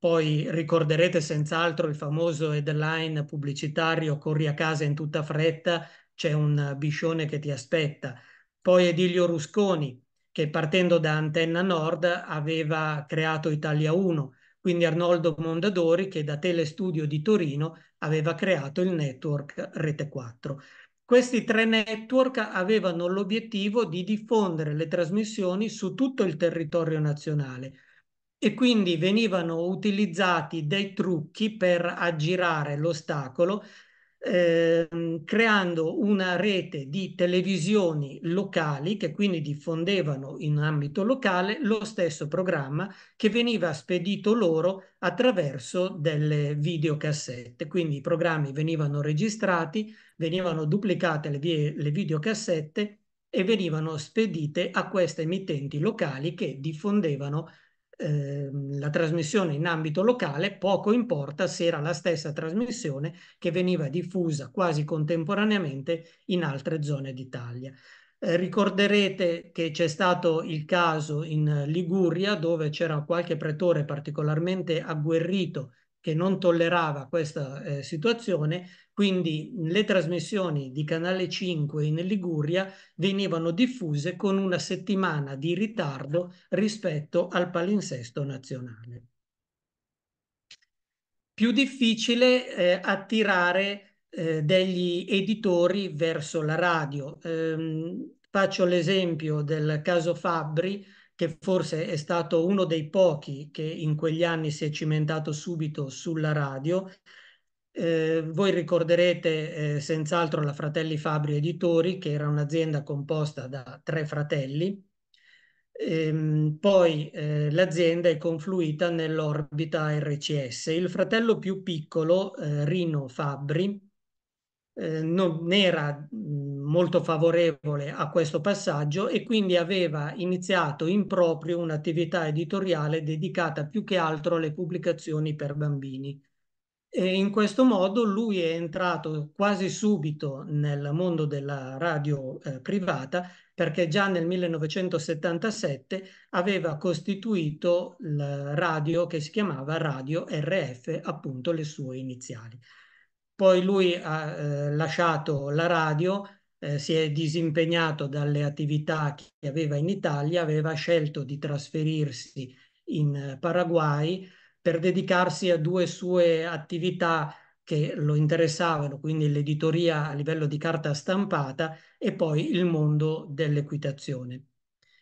poi ricorderete senz'altro il famoso headline pubblicitario Corri a casa in tutta fretta c'è un biscione che ti aspetta. Poi Edilio Rusconi, che partendo da Antenna Nord aveva creato Italia 1, quindi Arnoldo Mondadori che da Telestudio di Torino aveva creato il network Rete 4. Questi tre network avevano l'obiettivo di diffondere le trasmissioni su tutto il territorio nazionale e quindi venivano utilizzati dei trucchi per aggirare l'ostacolo Ehm, creando una rete di televisioni locali che quindi diffondevano in ambito locale lo stesso programma che veniva spedito loro attraverso delle videocassette. Quindi i programmi venivano registrati, venivano duplicate le, vie, le videocassette e venivano spedite a queste emittenti locali che diffondevano Ehm, la trasmissione in ambito locale, poco importa se era la stessa trasmissione che veniva diffusa quasi contemporaneamente in altre zone d'Italia. Eh, ricorderete che c'è stato il caso in Liguria dove c'era qualche pretore particolarmente agguerrito che non tollerava questa eh, situazione quindi le trasmissioni di Canale 5 in Liguria venivano diffuse con una settimana di ritardo rispetto al palinsesto nazionale. Più difficile eh, attirare eh, degli editori verso la radio. Ehm, faccio l'esempio del caso Fabbri, che forse è stato uno dei pochi che in quegli anni si è cimentato subito sulla radio, eh, voi ricorderete eh, senz'altro la Fratelli Fabri Editori, che era un'azienda composta da tre fratelli. Ehm, poi eh, l'azienda è confluita nell'orbita RCS. Il fratello più piccolo, eh, Rino Fabri, eh, non era mm, molto favorevole a questo passaggio e quindi aveva iniziato in proprio un'attività editoriale dedicata più che altro alle pubblicazioni per bambini e in questo modo lui è entrato quasi subito nel mondo della radio eh, privata perché già nel 1977 aveva costituito la radio che si chiamava Radio RF, appunto le sue iniziali. Poi lui ha eh, lasciato la radio, eh, si è disimpegnato dalle attività che aveva in Italia, aveva scelto di trasferirsi in eh, Paraguay per dedicarsi a due sue attività che lo interessavano, quindi l'editoria a livello di carta stampata e poi il mondo dell'equitazione.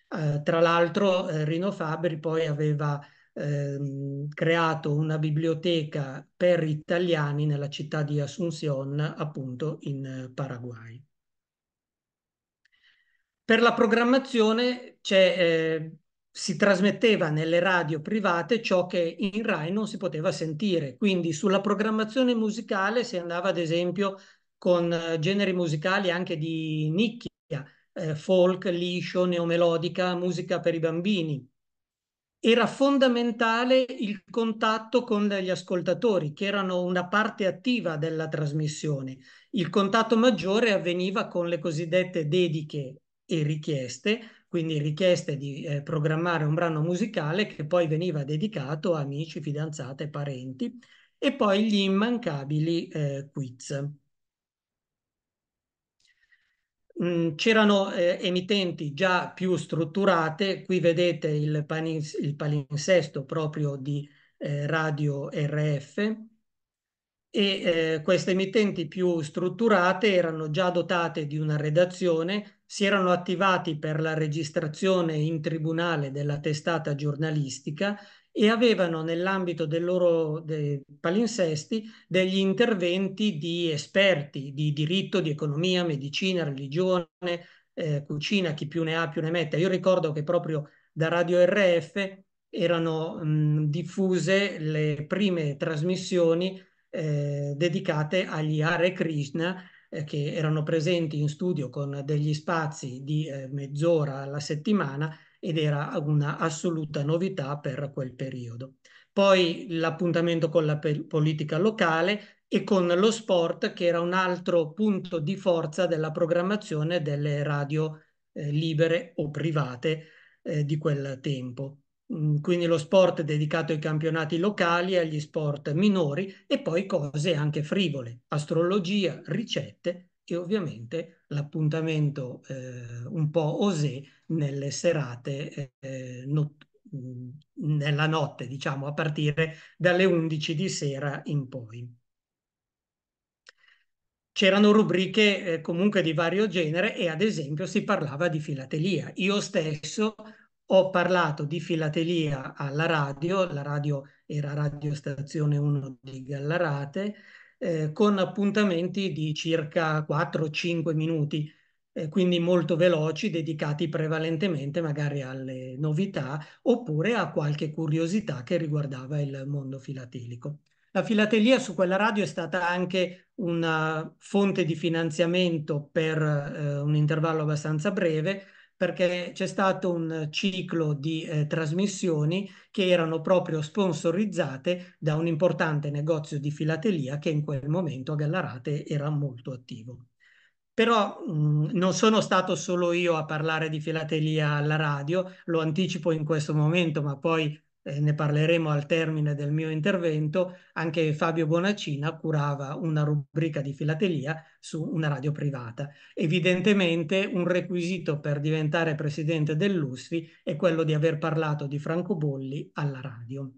Eh, tra l'altro eh, Rino Fabri poi aveva ehm, creato una biblioteca per italiani nella città di Asunción, appunto in Paraguay. Per la programmazione c'è eh, si trasmetteva nelle radio private ciò che in Rai non si poteva sentire. Quindi sulla programmazione musicale si andava ad esempio con eh, generi musicali anche di nicchia, eh, folk, liscio, neomelodica, musica per i bambini. Era fondamentale il contatto con gli ascoltatori, che erano una parte attiva della trasmissione. Il contatto maggiore avveniva con le cosiddette dediche e richieste, quindi richieste di eh, programmare un brano musicale che poi veniva dedicato a amici, fidanzate parenti, e poi gli immancabili eh, quiz. Mm, C'erano eh, emittenti già più strutturate, qui vedete il, panis- il palinsesto proprio di eh, Radio RF, e eh, queste emittenti più strutturate erano già dotate di una redazione si erano attivati per la registrazione in tribunale della testata giornalistica e avevano nell'ambito dei loro de, palinsesti degli interventi di esperti di diritto, di economia, medicina, religione, eh, cucina, chi più ne ha più ne metta. Io ricordo che proprio da Radio RF erano mh, diffuse le prime trasmissioni eh, dedicate agli Hare Krishna eh, che erano presenti in studio con degli spazi di eh, mezz'ora alla settimana ed era un'assoluta novità per quel periodo. Poi l'appuntamento con la politica locale e con lo sport, che era un altro punto di forza della programmazione delle radio eh, libere o private eh, di quel tempo. Mhmm, quindi lo sport dedicato ai campionati locali e agli sport minori e poi cose anche frivole, astrologia, ricette e ovviamente l'appuntamento eh, un po' osè nelle serate eh, not- mhmm, nella notte, diciamo, a partire dalle 11 di sera in poi. C'erano rubriche eh, comunque di vario genere e ad esempio si parlava di filatelia. Io stesso ho parlato di filatelia alla radio, la radio era Radio Stazione 1 di Gallarate, eh, con appuntamenti di circa 4-5 minuti, eh, quindi molto veloci, dedicati prevalentemente magari alle novità oppure a qualche curiosità che riguardava il mondo filatelico. La filatelia su quella radio è stata anche una fonte di finanziamento per eh, un intervallo abbastanza breve, perché c'è stato un ciclo di eh, trasmissioni che erano proprio sponsorizzate da un importante negozio di filatelia che in quel momento a Gallarate era molto attivo. Però mh, mm, non sono stato solo io a parlare di filatelia alla radio, lo anticipo in questo momento, ma poi eh, ne parleremo al termine del mio intervento, anche Fabio Bonacina curava una rubrica di filatelia su una radio privata. Evidentemente un requisito per diventare presidente dell'USFI è quello di aver parlato di francobolli alla radio.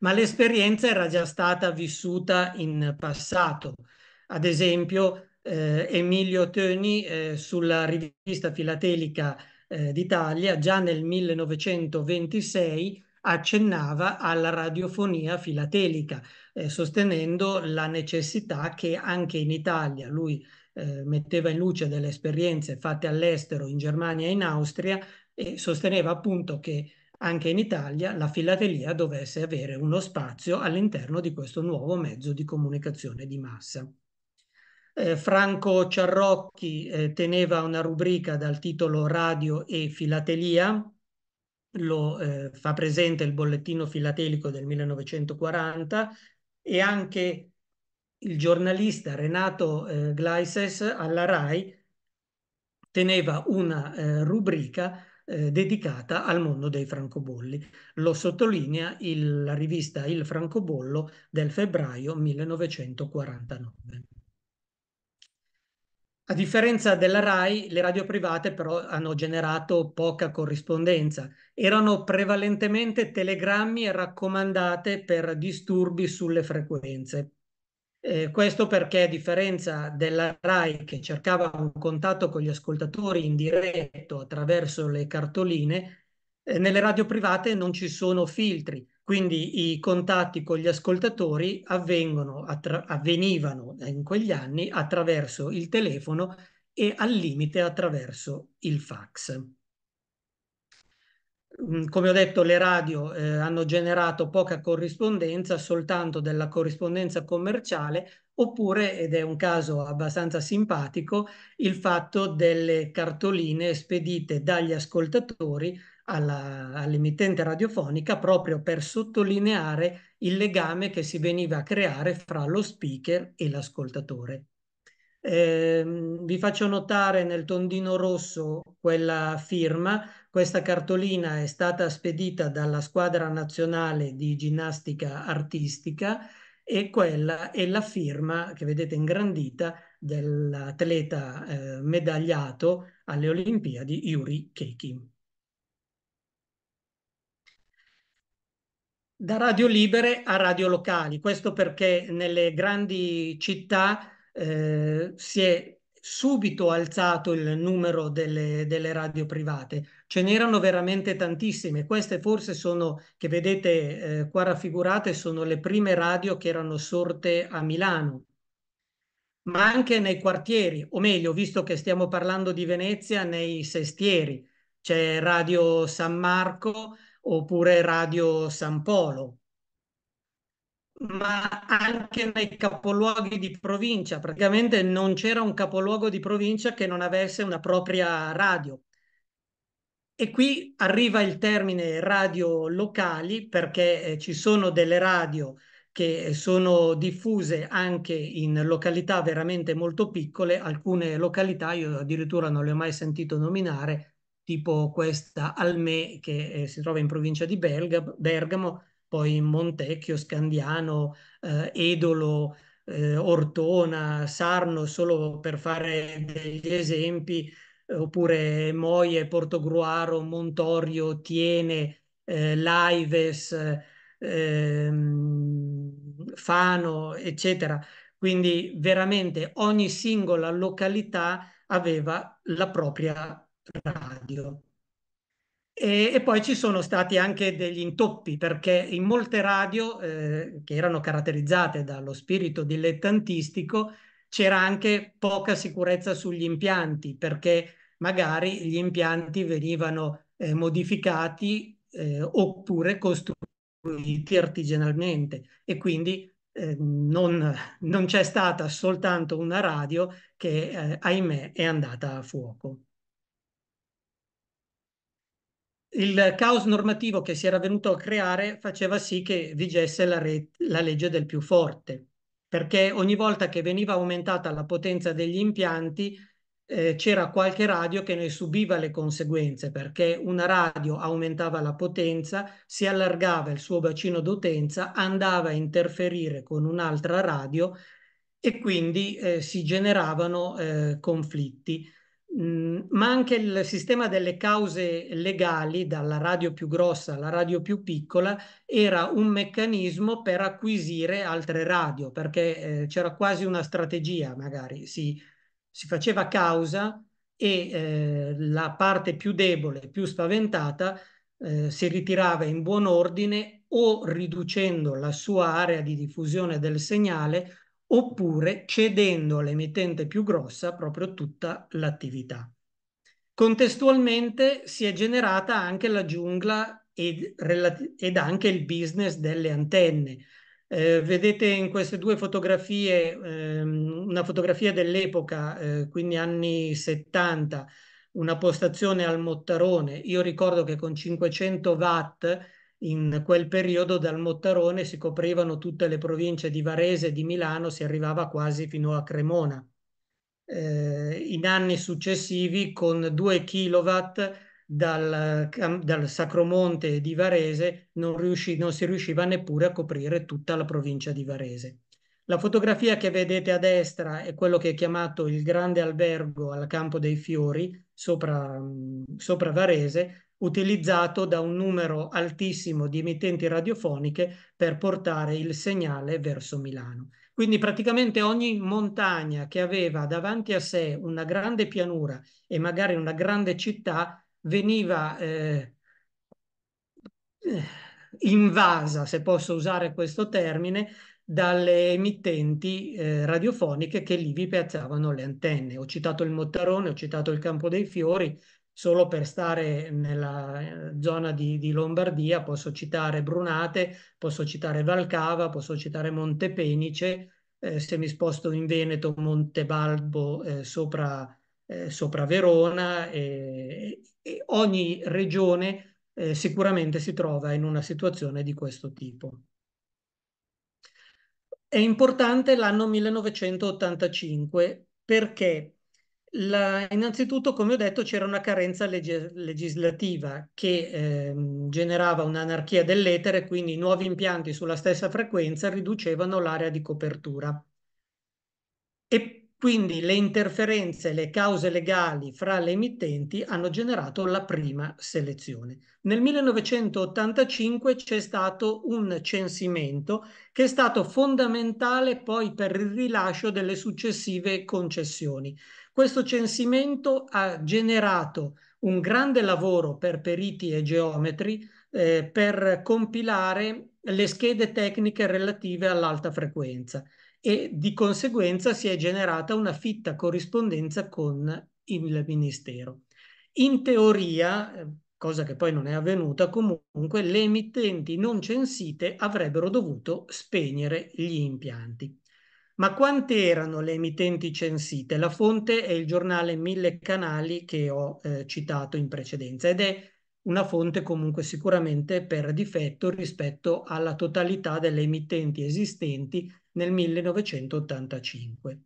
Ma l'esperienza era già stata vissuta in passato. Ad esempio, eh, Emilio Töni eh, sulla rivista filatelica eh, d'Italia già nel 1926 accennava alla radiofonia filatelica, eh, sostenendo la necessità che anche in Italia, lui eh, metteva in luce delle esperienze fatte all'estero in Germania e in Austria e sosteneva appunto che anche in Italia la filatelia dovesse avere uno spazio all'interno di questo nuovo mezzo di comunicazione di massa. Eh, Franco Ciarrocchi eh, teneva una rubrica dal titolo Radio e Filatelia, lo eh, fa presente il bollettino filatelico del 1940 e anche il giornalista Renato eh, Glaises alla RAI teneva una eh, rubrica eh, dedicata al mondo dei francobolli. Lo sottolinea il, la rivista Il Francobollo del febbraio 1949. A differenza della RAI, le radio private però hanno generato poca corrispondenza. Erano prevalentemente telegrammi raccomandate per disturbi sulle frequenze. Eh, questo perché, a differenza della RAI che cercava un contatto con gli ascoltatori in diretto attraverso le cartoline, eh, nelle radio private non ci sono filtri quindi i contatti con gli ascoltatori avvenivano in quegli anni attraverso il telefono e al limite attraverso il fax. Mm, come ho detto, le radio eh, hanno generato poca corrispondenza, soltanto della corrispondenza commerciale, oppure, ed è un caso abbastanza simpatico, il fatto delle cartoline spedite dagli ascoltatori all'emittente radiofonica proprio per sottolineare il legame che si veniva a creare fra lo speaker e l'ascoltatore. Eh, vi faccio notare nel tondino rosso quella firma. Questa cartolina è stata spedita dalla squadra nazionale di ginnastica artistica e quella è la firma che vedete ingrandita dell'atleta eh, medagliato alle Olimpiadi Yuri Keiki. da radio libere a radio locali. Questo perché nelle grandi città eh, si è subito alzato il numero delle, delle radio private. Ce n'erano veramente tantissime. Queste forse sono, che vedete eh, qua raffigurate, sono le prime radio che erano sorte a Milano ma anche nei quartieri, o meglio, visto che stiamo parlando di Venezia, nei sestieri. C'è Radio San Marco, oppure Radio San Polo, ma anche nei capoluoghi di provincia. Praticamente non c'era un capoluogo di provincia che non avesse una propria radio. E qui arriva il termine radio locali perché eh, ci sono delle radio che sono diffuse anche in località veramente molto piccole, alcune località io addirittura non le ho mai sentito nominare, tipo questa Alme che eh, si trova in provincia di Belga, Bergamo, poi Montecchio, Scandiano, eh, Edolo, eh, Ortona, Sarno, solo per fare degli esempi, oppure Moie, Portogruaro, Montorio, Tiene, eh, Laives, ehm, Fano, eccetera. Quindi veramente ogni singola località aveva la propria radio. E, e, poi ci sono stati anche degli intoppi perché in molte radio eh, che erano caratterizzate dallo spirito dilettantistico c'era anche poca sicurezza sugli impianti perché magari gli impianti venivano eh, modificati eh, oppure costruiti artigianalmente e quindi eh, non, non c'è stata soltanto una radio che eh, ahimè è andata a fuoco il caos normativo che si era venuto a creare faceva sì che vigesse la, re- la legge del più forte, perché ogni volta che veniva aumentata la potenza degli impianti eh, c'era qualche radio che ne subiva le conseguenze, perché una radio aumentava la potenza, si allargava il suo bacino d'utenza, andava a interferire con un'altra radio e quindi eh, si generavano eh, conflitti. Mm, ma anche il sistema delle cause legali, dalla radio più grossa alla radio più piccola, era un meccanismo per acquisire altre radio, perché eh, c'era quasi una strategia, magari si, si faceva causa e eh, la parte più debole, più spaventata, eh, si ritirava in buon ordine o riducendo la sua area di diffusione del segnale oppure cedendo all'emittente più grossa proprio tutta l'attività. Contestualmente si è generata anche la giungla ed, ed anche il business delle antenne. Eh, vedete in queste due fotografie, ehm, una fotografia dell'epoca, eh, quindi anni 70, una postazione al Mottarone. Io ricordo che con 500 watt in quel periodo dal Mottarone si coprivano tutte le province di Varese e di Milano, si arrivava quasi fino a Cremona. Eh, in anni successivi con 2 kW dal, dal, Sacromonte di Varese non, riuscì, non si riusciva neppure a coprire tutta la provincia di Varese. La fotografia che vedete a destra è quello che è chiamato il grande albergo al Campo dei Fiori, sopra, mm, sopra Varese, utilizzato da un numero altissimo di emittenti radiofoniche per portare il segnale verso Milano. Quindi praticamente ogni montagna che aveva davanti a sé una grande pianura e magari una grande città veniva eh, eh invasa, se posso usare questo termine, dalle emittenti eh, radiofoniche che lì vi piazzavano le antenne. Ho citato il Mottarone, ho citato il Campo dei Fiori, solo per stare nella eh, zona di, di, Lombardia, posso citare Brunate, posso citare Valcava, posso citare Montepenice, eh, se mi sposto in Veneto, Montebalbo eh, sopra, eh, sopra, Verona, e, e ogni regione eh, sicuramente si trova in una situazione di questo tipo. È importante l'anno 1985 perché la, innanzitutto, come ho detto, c'era una carenza legge, legislativa che eh, generava un'anarchia dell'etere, quindi nuovi impianti sulla stessa frequenza riducevano l'area di copertura. E quindi le interferenze, le cause legali fra le emittenti hanno generato la prima selezione. Nel 1985 c'è stato un censimento che è stato fondamentale poi per il rilascio delle successive concessioni. Questo censimento ha generato un grande lavoro per periti e geometri eh, per compilare le schede tecniche relative all'alta frequenza e di conseguenza si è generata una fitta corrispondenza con il Ministero. In teoria, eh, cosa che poi non è avvenuta, comunque le emittenti non censite avrebbero dovuto spegnere gli impianti. Ma quante erano le emittenti censite? La fonte è il giornale Mille Canali che ho eh, citato in precedenza ed è una fonte comunque sicuramente per difetto rispetto alla totalità delle emittenti esistenti nel 1985.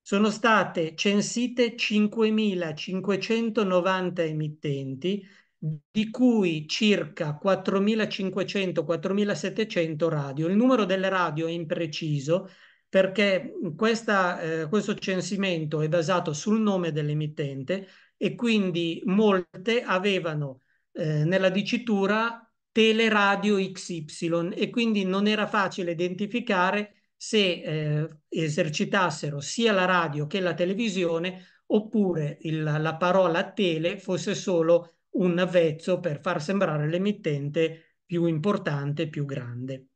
Sono state censite 5.590 emittenti, di cui circa 4.500-4.700 radio. Il numero delle radio è impreciso perché questa, eh, questo censimento è basato sul nome dell'emittente e quindi molte avevano eh, nella dicitura teleradio XY e quindi non era facile identificare se eh, esercitassero sia la radio che la televisione oppure il, la parola tele fosse solo un avvezzo per far sembrare l'emittente più importante, più grande.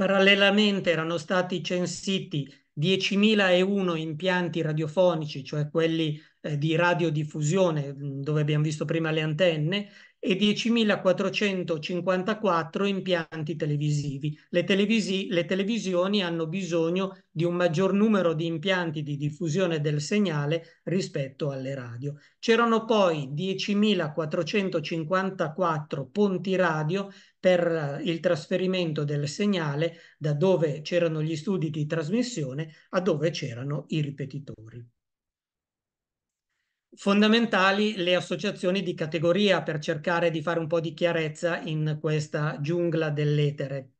Parallelamente erano stati censiti 10.001 impianti radiofonici, cioè quelli eh, di radiodiffusione, mm, dove abbiamo visto prima le antenne, e 10.454 impianti televisivi. Le, televisi- le, televisioni hanno bisogno di un maggior numero di impianti di diffusione del segnale rispetto alle radio. C'erano poi 10.454 ponti radio per il trasferimento del segnale da dove c'erano gli studi di trasmissione a dove c'erano i ripetitori. Fondamentali le associazioni di categoria per cercare di fare un po' di chiarezza in questa giungla dell'etere.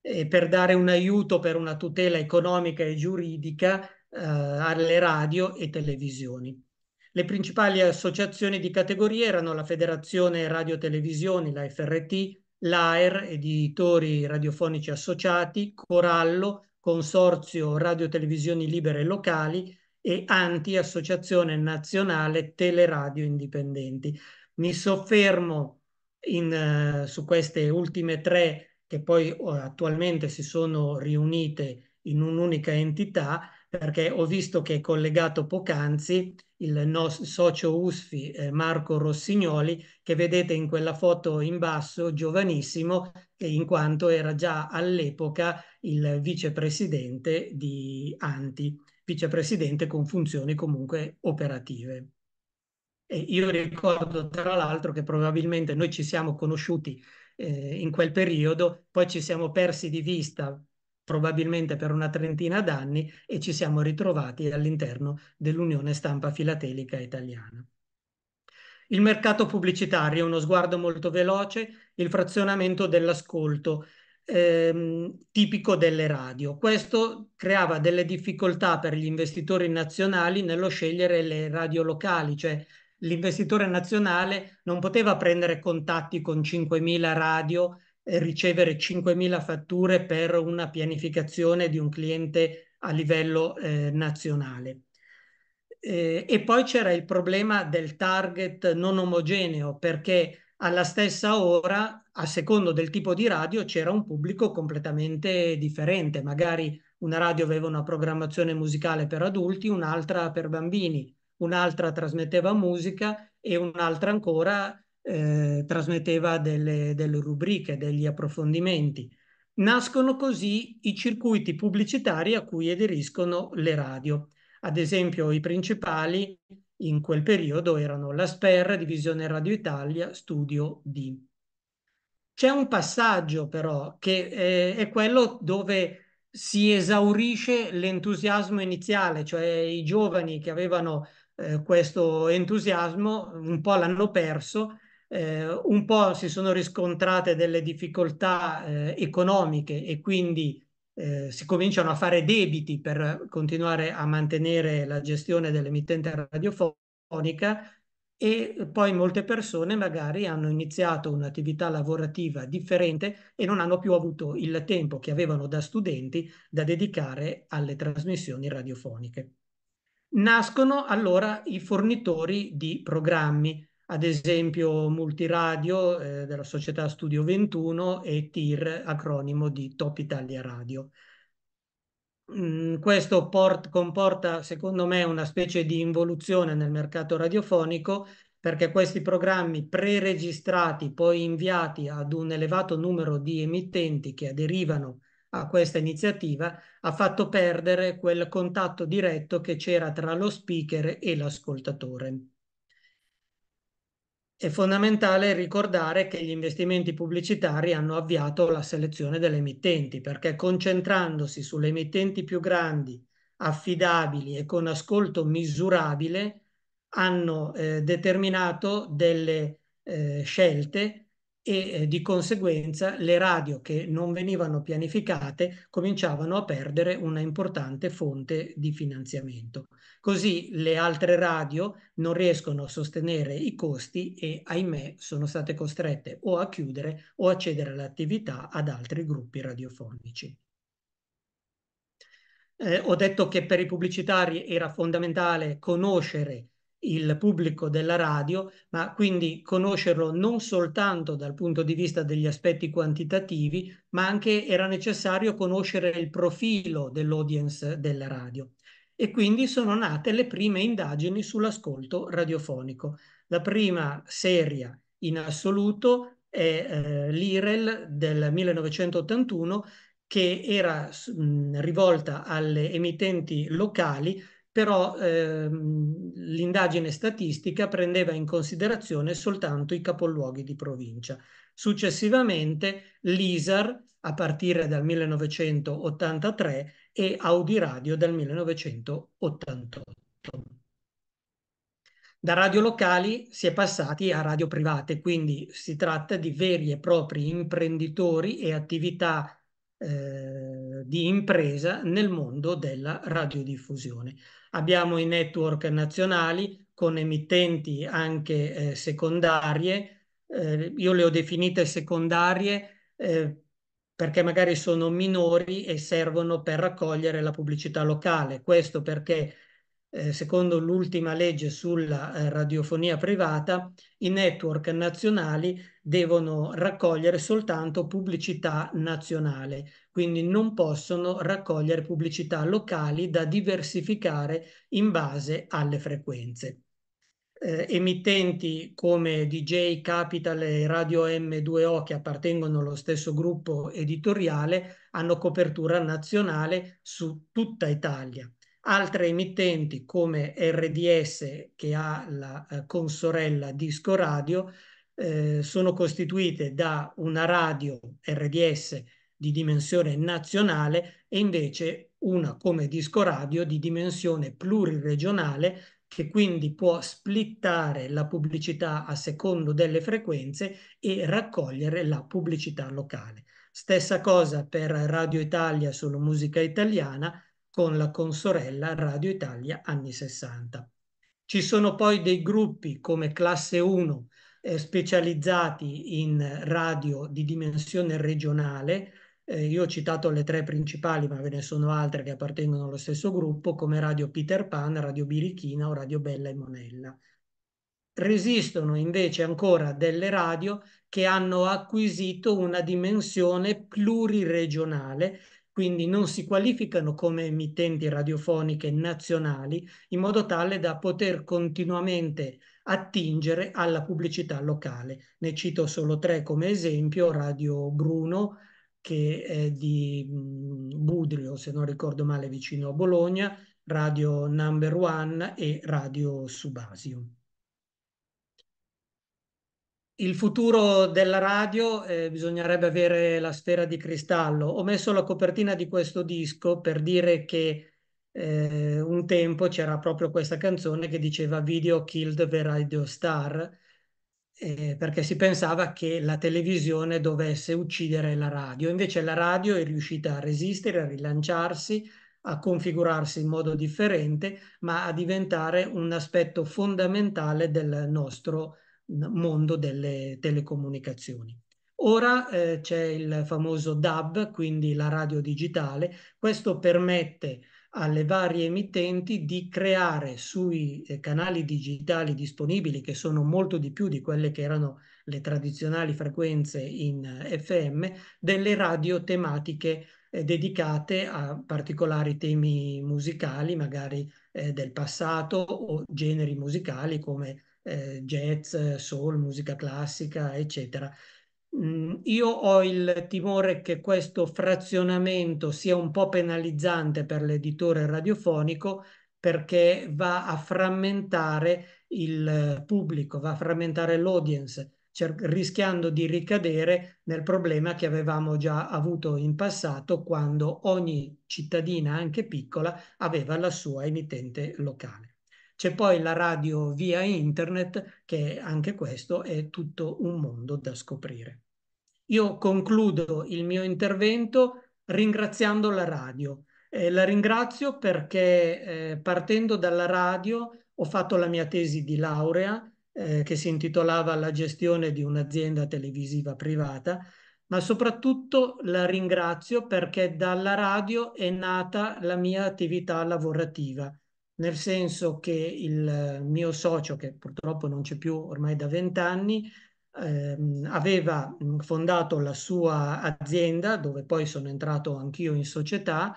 E per dare un aiuto per una tutela economica e giuridica eh, alle radio e televisioni. Le principali associazioni di categoria erano la Federazione Radio Televisioni, la FRT, l'AER, editori radiofonici associati, Corallo, Consorzio Radio Televisioni Libere Locali e ANTI, Associazione Nazionale Teleradio Indipendenti. Mi soffermo in, eh, su queste ultime tre che poi oh, attualmente si sono riunite in un'unica entità perché ho visto che è collegato poc'anzi il nostro socio USFI eh, Marco Rossignoli, che vedete in quella foto in basso, giovanissimo, in quanto era già all'epoca il vicepresidente di Anti, vicepresidente con funzioni comunque operative. E io ricordo tra l'altro che probabilmente noi ci siamo conosciuti eh, in quel periodo, poi ci siamo persi di vista probabilmente per una trentina d'anni e ci siamo ritrovati all'interno dell'Unione Stampa Filatelica Italiana. Il mercato pubblicitario, uno sguardo molto veloce, il frazionamento dell'ascolto ehm, tipico delle radio. Questo creava delle difficoltà per gli investitori nazionali nello scegliere le radio locali, cioè l'investitore nazionale non poteva prendere contatti con 5.000 radio eh, ricevere 5.000 fatture per una pianificazione di un cliente a livello eh, nazionale. Eh, e poi c'era il problema del target non omogeneo perché alla stessa ora, a secondo del tipo di radio, c'era un pubblico completamente differente. Magari una radio aveva una programmazione musicale per adulti, un'altra per bambini, un'altra trasmetteva musica e un'altra ancora eh, trasmetteva delle, delle rubriche, degli approfondimenti. Nascono così i circuiti pubblicitari a cui aderiscono le radio. Ad esempio, i principali in quel periodo erano la SPER, Divisione Radio Italia, Studio D. C'è un passaggio però che è, eh, è quello dove si esaurisce l'entusiasmo iniziale, cioè i giovani che avevano eh, questo entusiasmo un po' l'hanno perso eh, un po' si sono riscontrate delle difficoltà eh, economiche e quindi eh, si cominciano a fare debiti per continuare a mantenere la gestione dell'emittente radiofonica e poi molte persone magari hanno iniziato un'attività lavorativa differente e non hanno più avuto il tempo che avevano da studenti da dedicare alle trasmissioni radiofoniche. Nascono allora i fornitori di programmi, ad esempio Multiradio eh, della società Studio 21 e TIR, acronimo di Top Italia Radio. Mm, questo port- comporta, secondo me, una specie di involuzione nel mercato radiofonico perché questi programmi preregistrati, poi inviati ad un elevato numero di emittenti che aderivano a questa iniziativa, ha fatto perdere quel contatto diretto che c'era tra lo speaker e l'ascoltatore è fondamentale ricordare che gli investimenti pubblicitari hanno avviato la selezione delle emittenti, perché concentrandosi sulle emittenti più grandi, affidabili e con ascolto misurabile, hanno eh, determinato delle eh, scelte e eh, di conseguenza le radio che non venivano pianificate cominciavano a perdere una importante fonte di finanziamento. Così le altre radio non riescono a sostenere i costi e ahimè sono state costrette o a chiudere o a cedere l'attività ad altri gruppi radiofonici. Eh, ho detto che per i pubblicitari era fondamentale conoscere il pubblico della radio, ma quindi conoscerlo non soltanto dal punto di vista degli aspetti quantitativi, ma anche era necessario conoscere il profilo dell'audience della radio. E quindi sono nate le prime indagini sull'ascolto radiofonico. La prima seria in assoluto è eh, l'IREL del 1981 che era mh, rivolta alle emittenti locali però ehm, l'indagine statistica prendeva in considerazione soltanto i capoluoghi di provincia. Successivamente l'ISAR, a partire dal 1983, e Audi Radio dal 1988. Da radio locali si è passati a radio private, quindi si tratta di veri e propri imprenditori e attività eh, di impresa nel mondo della radiodiffusione. Abbiamo i network nazionali con emittenti anche eh, secondarie. Eh, io le ho definite secondarie eh, perché magari sono minori e servono per raccogliere la pubblicità locale. Questo perché eh, secondo l'ultima legge sulla eh, radiofonia privata, i network nazionali devono raccogliere soltanto pubblicità nazionale, quindi non possono raccogliere pubblicità locali da diversificare in base alle frequenze. Eh, emittenti come DJ Capital e Radio M2O che appartengono allo stesso gruppo editoriale hanno copertura nazionale su tutta Italia. Altre emittenti come RDS che ha la eh, consorella Disco Radio eh, sono costituite da una radio RDS di dimensione nazionale e invece una come disco radio di dimensione pluriregionale che quindi può splittare la pubblicità a secondo delle frequenze e raccogliere la pubblicità locale. Stessa cosa per Radio Italia sulla musica italiana, con la consorella Radio Italia anni 60. Ci sono poi dei gruppi come classe 1 eh, specializzati in radio di dimensione regionale, eh, io ho citato le tre principali, ma ve ne sono altre che appartengono allo stesso gruppo, come Radio Peter Pan, Radio Birichina o Radio Bella e Monella. Resistono invece ancora delle radio che hanno acquisito una dimensione pluriregionale quindi non si qualificano come emittenti radiofoniche nazionali in modo tale da poter continuamente attingere alla pubblicità locale. Ne cito solo tre come esempio, Radio Bruno che è di Budrio, se non ricordo male, vicino a Bologna, Radio Number One e Radio Subasium. Il futuro della radio eh, bisognerebbe avere la sfera di cristallo. Ho messo la copertina di questo disco per dire che eh, un tempo c'era proprio questa canzone che diceva Video Killed the Radio Star, eh, perché si pensava che la televisione dovesse uccidere la radio. Invece la radio è riuscita a resistere, a rilanciarsi, a configurarsi in modo differente, ma a diventare un aspetto fondamentale del nostro mondo delle telecomunicazioni. Ora eh, c'è il famoso DAB, quindi la radio digitale. Questo permette alle varie emittenti di creare sui eh, canali digitali disponibili, che sono molto di più di quelle che erano le tradizionali frequenze in eh, FM, delle radio tematiche eh, dedicate a particolari temi musicali, magari del passato o generi musicali come eh, jazz, soul, musica classica, eccetera. Mm, io ho il timore che questo frazionamento sia un po' penalizzante per l'editore radiofonico perché va a frammentare il eh, pubblico, va a frammentare l'audience, rischiando di ricadere nel problema che avevamo già avuto in passato quando ogni cittadina, anche piccola, aveva la sua emittente locale. C'è poi la radio via internet, che anche questo è tutto un mondo da scoprire. Io concludo il mio intervento ringraziando la radio. Eh, la ringrazio perché eh, partendo dalla radio ho fatto la mia tesi di laurea eh, che si intitolava La gestione di un'azienda televisiva privata, ma soprattutto la ringrazio perché dalla radio è nata la mia attività lavorativa nel senso che il mio socio, che purtroppo non c'è più ormai da vent'anni, ehm, aveva fondato la sua azienda, dove poi sono entrato anch'io in società,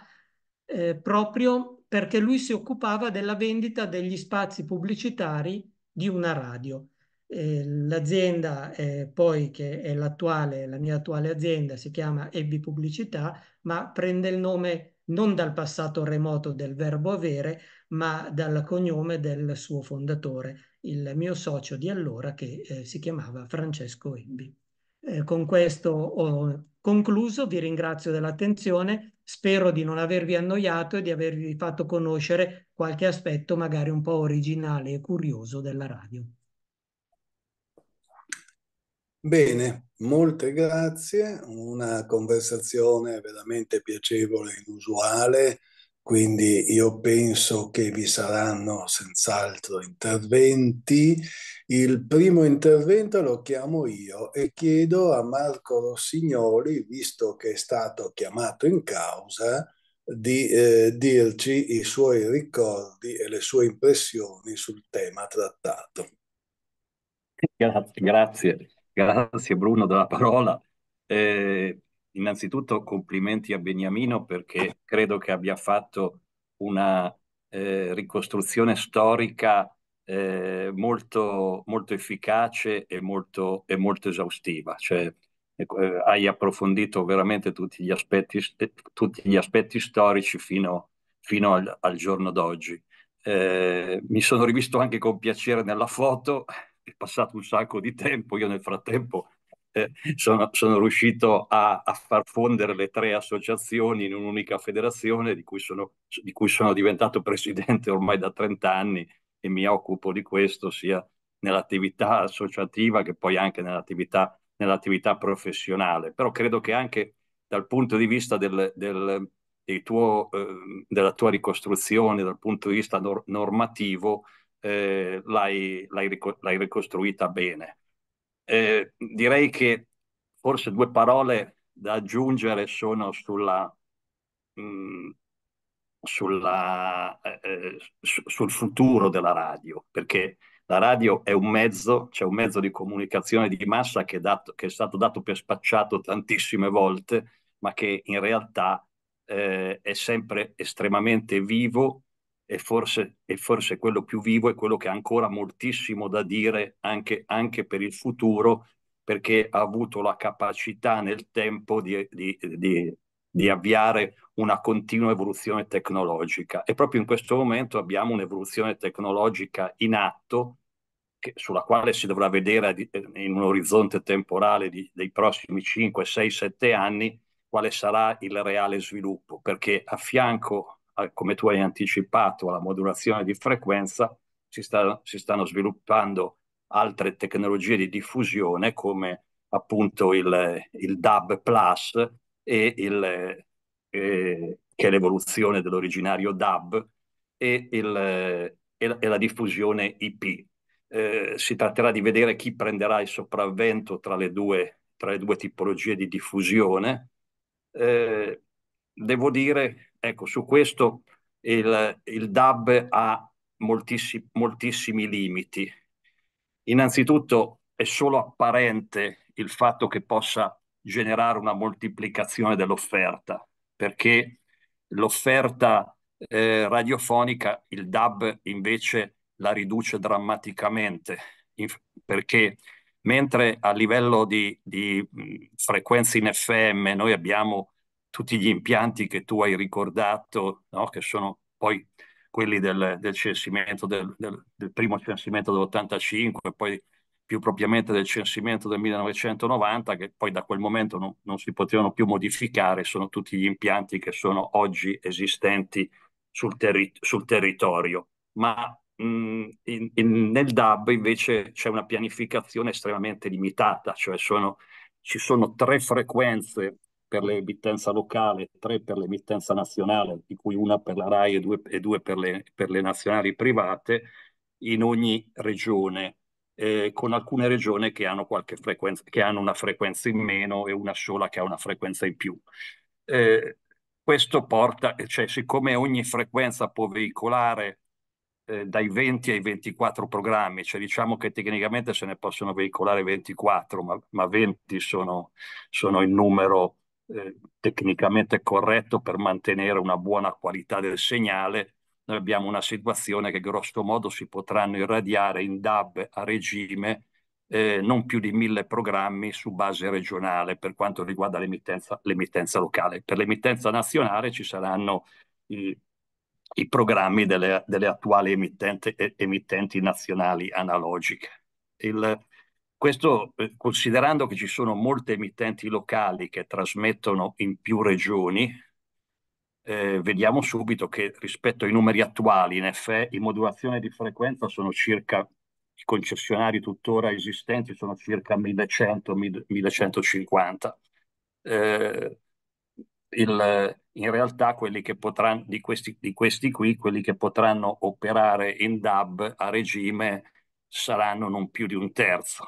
eh, proprio perché lui si occupava della vendita degli spazi pubblicitari di una radio. Eh, l'azienda eh, poi che è l'attuale, la mia attuale azienda si chiama Ebbi Pubblicità, ma prende il nome non dal passato remoto del verbo avere, ma dal cognome del suo fondatore, il mio socio di allora che eh, si chiamava Francesco Ebbi. Eh, con questo ho concluso, vi ringrazio dell'attenzione, spero di non avervi annoiato e di avervi fatto conoscere qualche aspetto magari un po' originale e curioso della radio. Bene, molte grazie, una conversazione veramente piacevole e inusuale quindi io penso che vi saranno senz'altro interventi. Il primo intervento lo chiamo io e chiedo a Marco Rossignoli, visto che è stato chiamato in causa, di eh, dirci i suoi ricordi e le sue impressioni sul tema trattato. Grazie, grazie, grazie Bruno della parola. Eh, innanzitutto complimenti a Beniamino perché credo che abbia fatto una eh, ricostruzione storica eh, molto, molto, efficace e molto, e molto esaustiva. Cioè, ecco, eh, hai approfondito veramente tutti gli aspetti, eh, tutti gli aspetti storici fino, fino al, al, giorno d'oggi. Eh, mi sono rivisto anche con piacere nella foto, è passato un sacco di tempo, io nel frattempo eh, sono, sono, riuscito a, a, far fondere le tre associazioni in un'unica federazione di cui, sono, di cui sono diventato presidente ormai da 30 anni e mi occupo di questo sia nell'attività associativa che poi anche nell'attività, nell'attività professionale. Però credo che anche dal punto di vista del, del, tuo, eh, della tua ricostruzione, dal punto di vista nor- normativo, eh, l'hai, l'hai, rico- l'hai ricostruita bene. Eh, direi che forse due parole da aggiungere sono sulla, mh, mm, sulla, eh, eh sul futuro della radio, perché la radio è un mezzo, c'è cioè un mezzo di comunicazione di massa che è, dato, che è, stato dato per spacciato tantissime volte, ma che in realtà eh, è sempre estremamente vivo e forse, è forse, quello più vivo è quello che ha ancora moltissimo da dire anche, anche, per il futuro, perché ha avuto la capacità nel tempo di, di, di, di, avviare una continua evoluzione tecnologica. E proprio in questo momento abbiamo un'evoluzione tecnologica in atto, che, sulla quale si dovrà vedere eh, in un orizzonte temporale dei prossimi 5, 6, 7 anni quale sarà il reale sviluppo, perché a fianco come tu hai anticipato, alla modulazione di frequenza, si, sta, si stanno sviluppando altre tecnologie di diffusione come appunto il, il DAB Plus e il, eh, che è l'evoluzione dell'originario DAB e, il, e, la, e la, diffusione IP. Eh, si tratterà di vedere chi prenderà il sopravvento tra le due, tra le due tipologie di diffusione. Eh, devo dire Ecco, su questo il, il DAB ha moltissimi, moltissimi limiti. Innanzitutto è solo apparente il fatto che possa generare una moltiplicazione dell'offerta, perché l'offerta eh, radiofonica, il DAB invece la riduce drammaticamente, perché mentre a livello di, di mh, frequenze in FM noi abbiamo tutti gli impianti che tu hai ricordato, no? che sono poi quelli del, del censimento, del, del, del, primo censimento dell'85 poi più propriamente del censimento del 1990, che poi da quel momento non, non si potevano più modificare, sono tutti gli impianti che sono oggi esistenti sul, terri- sul territorio. Ma mh, mm, in, in, nel DAB invece c'è una pianificazione estremamente limitata, cioè sono, ci sono tre frequenze per l'emittenza locale, tre per l'emittenza nazionale, di cui una per la RAI e due, e due per, le, per, le, nazionali private, in ogni regione, eh, con alcune regioni che hanno, frequenza, che hanno, una frequenza in meno e una sola che ha una frequenza in più. Eh, questo porta, cioè siccome ogni frequenza può veicolare eh, dai 20 ai 24 programmi, cioè diciamo che tecnicamente se ne possono veicolare 24, ma, ma 20 sono, sono il numero eh, tecnicamente corretto per mantenere una buona qualità del segnale, noi abbiamo una situazione che grosso modo si potranno irradiare in DAB a regime eh, non più di mille programmi su base regionale per quanto riguarda l'emittenza, l'emittenza locale. Per l'emittenza nazionale ci saranno i, i programmi delle, delle attuali emittenti, nazionali analogiche. Il, questo eh, considerando che ci sono molte emittenti locali che trasmettono in più regioni, eh, vediamo subito che rispetto ai numeri attuali, in effetti, in modulazione di frequenza sono circa, i concessionari tuttora esistenti sono circa 1100-1150. Eh, il, in realtà quelli che potranno, di questi, di questi qui, quelli che potranno operare in DAB a regime saranno non più di un terzo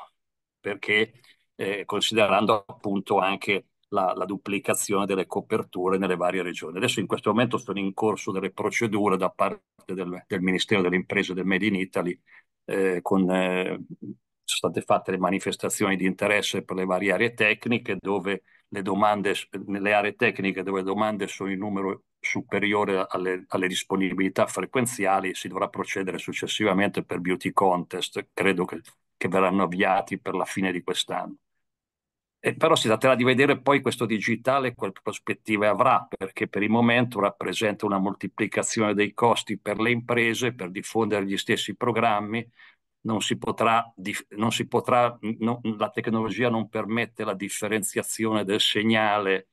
perché eh, considerando appunto anche la, la, duplicazione delle coperture nelle varie regioni. Adesso in questo momento sono in corso delle procedure da parte del, del Ministero delle Imprese del Made in Italy, eh, con, eh, sono state fatte le manifestazioni di interesse per le varie aree tecniche, dove le domande, nelle aree tecniche dove le domande sono in numero superiore alle, alle disponibilità frequenziali, si dovrà procedere successivamente per beauty contest. Credo che che verranno avviati per la fine di quest'anno. E però si tratterà di vedere poi questo digitale quali prospettive avrà, perché per il momento rappresenta una moltiplicazione dei costi per le imprese, per diffondere gli stessi programmi, non si potrà, non si potrà non, la tecnologia non permette la differenziazione del segnale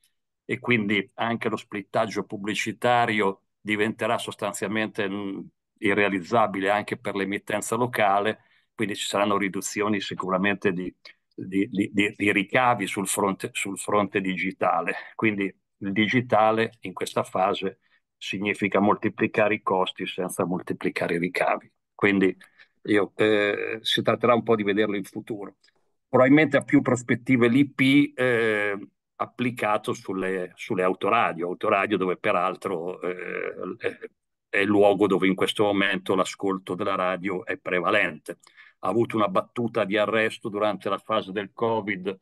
e quindi anche lo splittaggio pubblicitario diventerà sostanzialmente irrealizzabile anche per l'emittenza locale quindi ci saranno riduzioni sicuramente di, di, di, di ricavi sul fronte, sul fronte, digitale. Quindi il digitale in questa fase significa moltiplicare i costi senza moltiplicare i ricavi. Quindi io, eh, si tratterà un po' di vederlo in futuro. Probabilmente ha più prospettive l'IP eh, applicato sulle, sulle, autoradio, autoradio dove peraltro eh, è il luogo dove in questo momento l'ascolto della radio è prevalente ha avuto una battuta di arresto durante la fase del Covid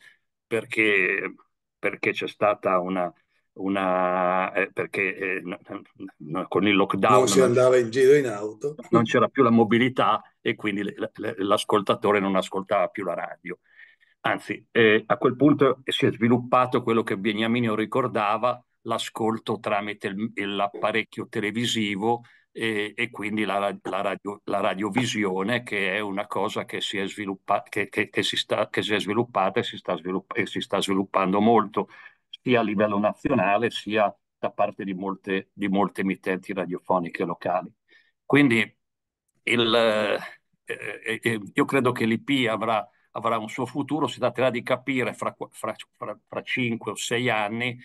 perché, perché c'è stata una, una, eh, perché eh, con il lockdown non si andava in giro in auto, non c'era più la mobilità e quindi l- l- l'ascoltatore non ascoltava più la radio. Anzi, eh, a quel punto si è sviluppato quello che Beniamino ricordava, l'ascolto tramite il, l'apparecchio televisivo e, e quindi la, la, radio, la, radiovisione che è una cosa che si è, sviluppa, che, che, che si sta, si è sviluppata e si, sviluppa, e si, sta sviluppando molto sia a livello nazionale sia da parte di molte, di molte emittenti radiofoniche locali. Quindi il, eh, eh, eh io credo che l'IP avrà, avrà, un suo futuro, si tratterà di capire fra, fra, fra, fra 5 o 6 anni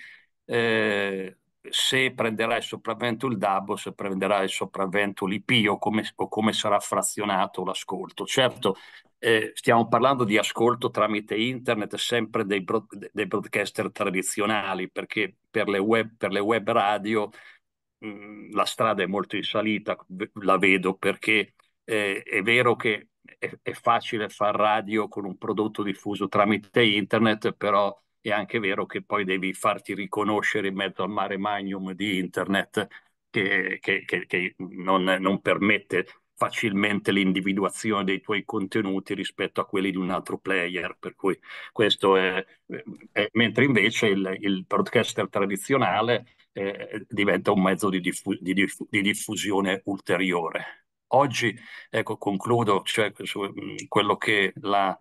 eh, se prenderà il sopravvento il DAB o se prenderà il sopravvento l'IP o come, o come sarà frazionato l'ascolto. Certo, eh, stiamo parlando di ascolto tramite internet sempre dei, bro- dei broadcaster tradizionali perché per le web, per le web radio mh, mm, la strada è molto in salita, la vedo perché eh, è vero che è, è facile fare radio con un prodotto diffuso tramite internet, però è anche vero che poi devi farti riconoscere in mezzo al mare magnum di internet che, che, che, che non, non permette facilmente l'individuazione dei tuoi contenuti rispetto a quelli di un altro player, per cui questo è, è mentre invece il, il broadcaster tradizionale eh, diventa un mezzo di, diffu- di, diffu- di, diffusione ulteriore. Oggi, ecco, concludo, cioè, su, quello che la,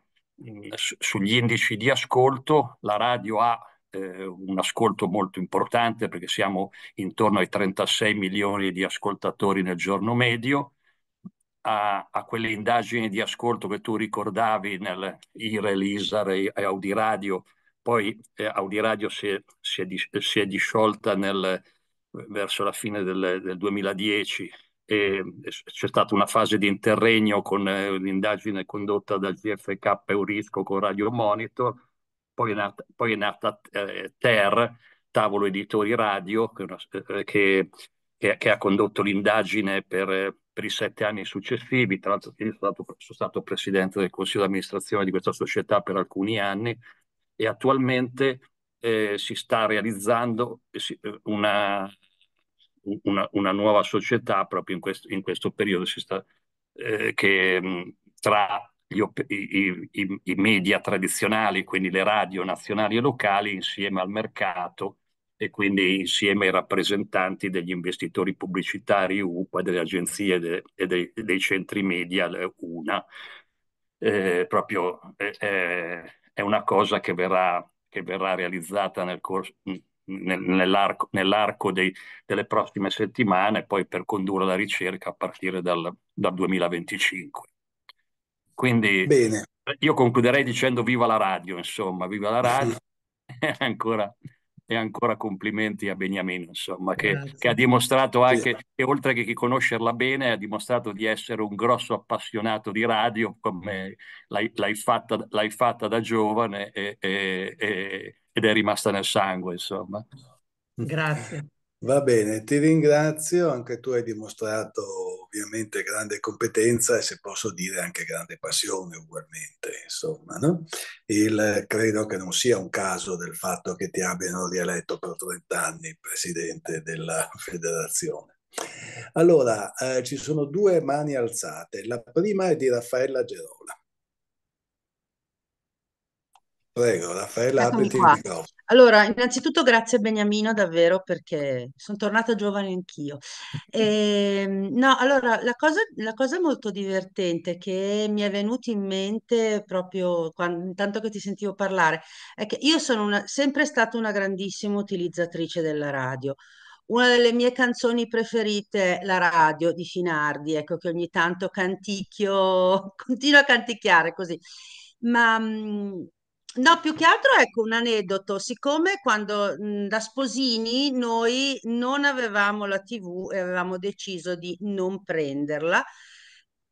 sugli indici di ascolto la radio ha eh, un ascolto molto importante perché siamo intorno ai 36 milioni di ascoltatori nel giorno medio. A, a quelle indagini di ascolto che tu ricordavi nel IRE, l'ISAR e, e Audiradio, poi eh, Audiradio si è, si, è si è disciolta nel, verso la fine del, del 2010 c'è stata una fase di interregno con eh, un'indagine condotta dal GFK Eurisco con Radio Monitor, poi è nata, poi è nata eh, TER, Tavolo Editori Radio, che, eh, eh, che, che ha condotto l'indagine per, eh, per, i sette anni successivi. Tra l'altro io sono stato, sono stato presidente del consiglio di amministrazione di questa società per alcuni anni e attualmente eh, si sta realizzando una, una, una nuova società proprio in questo, in questo periodo sta, eh, che mm, tra gli, i, i, i, media tradizionali, quindi le radio nazionali e locali, insieme al mercato e quindi insieme ai rappresentanti degli investitori pubblicitari UPA, delle agenzie de, e dei, dei, centri media UNA. Eh, proprio eh, eh, è una cosa che verrà, che verrà realizzata nel corso, nell'arco, nell'arco dei, delle prossime settimane, poi per condurre la ricerca a partire dal, dal 2025. Quindi Bene. io concluderei dicendo viva la radio, insomma, viva la radio <laughs> e, ancora, e ancora complimenti a Beniamino, insomma, che, che, ha dimostrato anche sì. oltre che conoscerla bene, ha dimostrato di essere un grosso appassionato di radio, come l'hai, l'hai, fatta, l'hai fatta, da giovane e, e, ed è rimasta nel sangue, insomma. Grazie. Va bene, ti ringrazio, anche tu hai dimostrato ovviamente grande competenza e se posso dire anche grande passione ugualmente, insomma. No? Il, credo che non sia un caso del fatto che ti abbiano rieletto per 30 anni presidente della <laughs> federazione. Allora, eh, ci sono due mani alzate, la prima è di Raffaella Gerola. Prego, Raffaella, apriti il microfono. Allora, innanzitutto grazie Beniamino davvero perché sono tornata giovane anch'io. <laughs> E, ehm, no, allora, la cosa, la cosa molto divertente che mi è venuta in mente proprio quando, intanto che ti sentivo parlare è che io sono una, sempre stata una grandissima utilizzatrice della radio. Una delle mie canzoni preferite, è la radio di Finardi, ecco che ogni tanto canticchio, <laughs> continuo a canticchiare così. Ma mh, mm, No, più che altro ecco un aneddoto, siccome quando mh, mhmm, da sposini noi non avevamo la TV e avevamo deciso di non prenderla,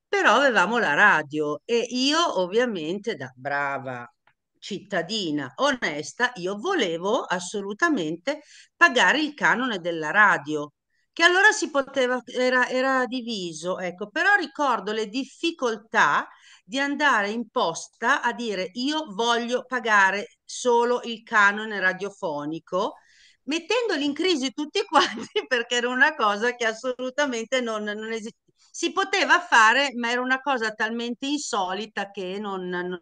però avevamo la radio e io ovviamente da brava cittadina onesta, io volevo assolutamente pagare il canone della radio che allora si poteva, era, era diviso, ecco, però ricordo le difficoltà di andare in posta a dire io voglio pagare solo il canone radiofonico, mettendoli in crisi tutti <laughs> quanti perché era una cosa che assolutamente non, non esisteva. Si poteva fare, ma era una cosa talmente insolita che non, non,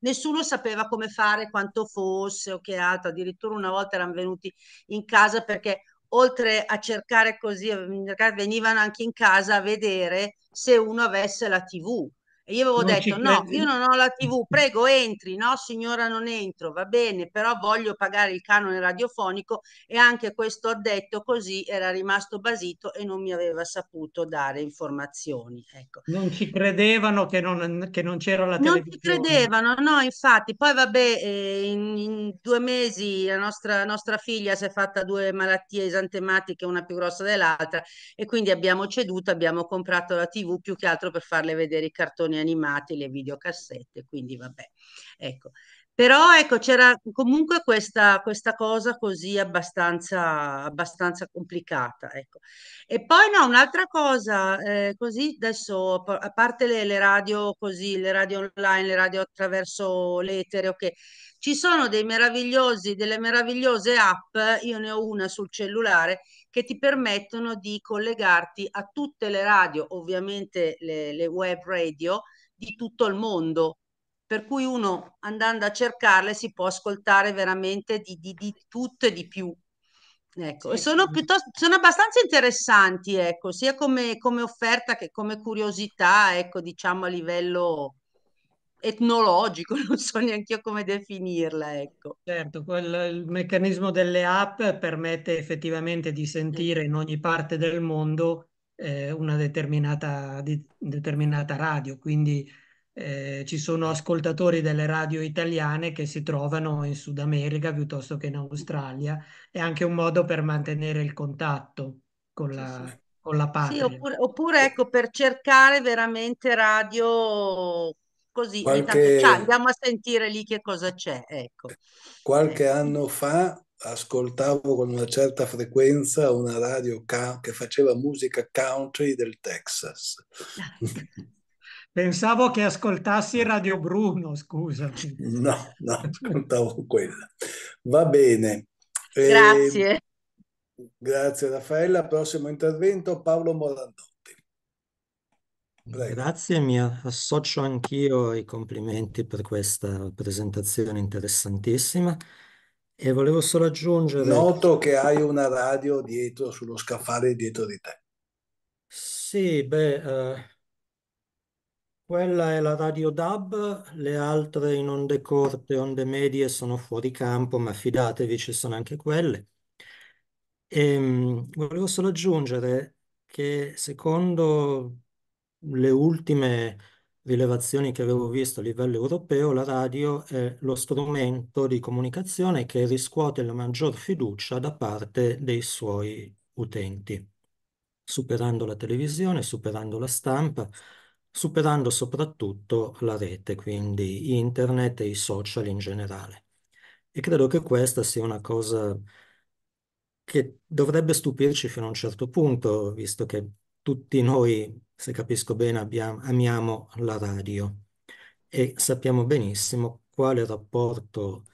nessuno sapeva come fare, quanto fosse o che altro. Addirittura una volta erano venuti in casa perché oltre a cercare così, venivano anche in casa a vedere se uno avesse la tv e io avevo non detto: No, io non ho la TV, prego entri. No, signora, non entro, va bene, però voglio pagare il canone radiofonico. E anche questo addetto così era rimasto basito e non mi aveva saputo dare informazioni. Ecco. Non ci credevano che non, che non c'era la televisione. Non ci credevano, no, infatti. Poi, vabbè, eh, in, in, due mesi la nostra, nostra figlia si è fatta due malattie esantematiche, una più grossa dell'altra, e quindi abbiamo ceduto, abbiamo comprato la TV più che altro per farle vedere i cartoni cartoni animati, le videocassette, quindi vabbè. Ecco. Però ecco, c'era comunque questa, questa cosa così abbastanza, abbastanza complicata. Ecco. E poi no, un'altra cosa, eh, così adesso, a parte le, le, radio così, le radio online, le radio attraverso l'etere, ok, ci sono dei meravigliosi, delle meravigliose app, io ne ho una sul cellulare, che ti permettono di collegarti a tutte le radio, ovviamente le, le web radio di tutto il mondo, per cui uno andando a cercarle si può ascoltare veramente di, di, di tutto e di più. Ecco, sì. sono, sono, abbastanza interessanti, ecco, sia come, come, offerta che come curiosità, ecco, diciamo a livello etnologico, <laughs> non so neanche io come definirla, ecco. Certo, quel, il meccanismo delle app permette effettivamente di sentire in ogni parte del mondo eh, una determinata, di, determinata, radio, quindi eh, ci sono ascoltatori delle radio italiane che si trovano in Sud America piuttosto che in Australia, è anche un modo per mantenere il contatto con la... Sì, sì. la patria. Sì, oppure, oppure ecco per cercare veramente radio così qualche, intanto, cioè, andiamo a sentire lì che cosa c'è. Ecco. Qualche eh. anno fa ascoltavo con una certa frequenza una radio che faceva musica country del Texas. <laughs> Pensavo che ascoltassi Radio Bruno, scusami. No, no, ascoltavo quella. Va bene. Ehm, grazie. Eh, grazie Raffaella. Prossimo intervento Paolo Morandò. Prego. Grazie, mi associo anch'io ai complimenti per questa presentazione interessantissima e volevo solo aggiungere... Noto che hai una radio dietro, sullo scaffale dietro di te. Sì, beh, eh, quella è la radio DAB, le altre in onde corte, onde medie sono fuori campo, ma fidatevi, ci sono anche quelle. E, ehm, volevo solo aggiungere che secondo le ultime rilevazioni che avevo visto a livello europeo, la radio è lo strumento di comunicazione che riscuote la maggior fiducia da parte dei suoi utenti, superando la televisione, superando la stampa, superando soprattutto la rete, quindi internet e i social in generale. E credo che questa sia una cosa che dovrebbe stupirci fino a un certo punto, visto che tutti noi se capisco bene, abbiamo, amiamo la radio e sappiamo benissimo quale rapporto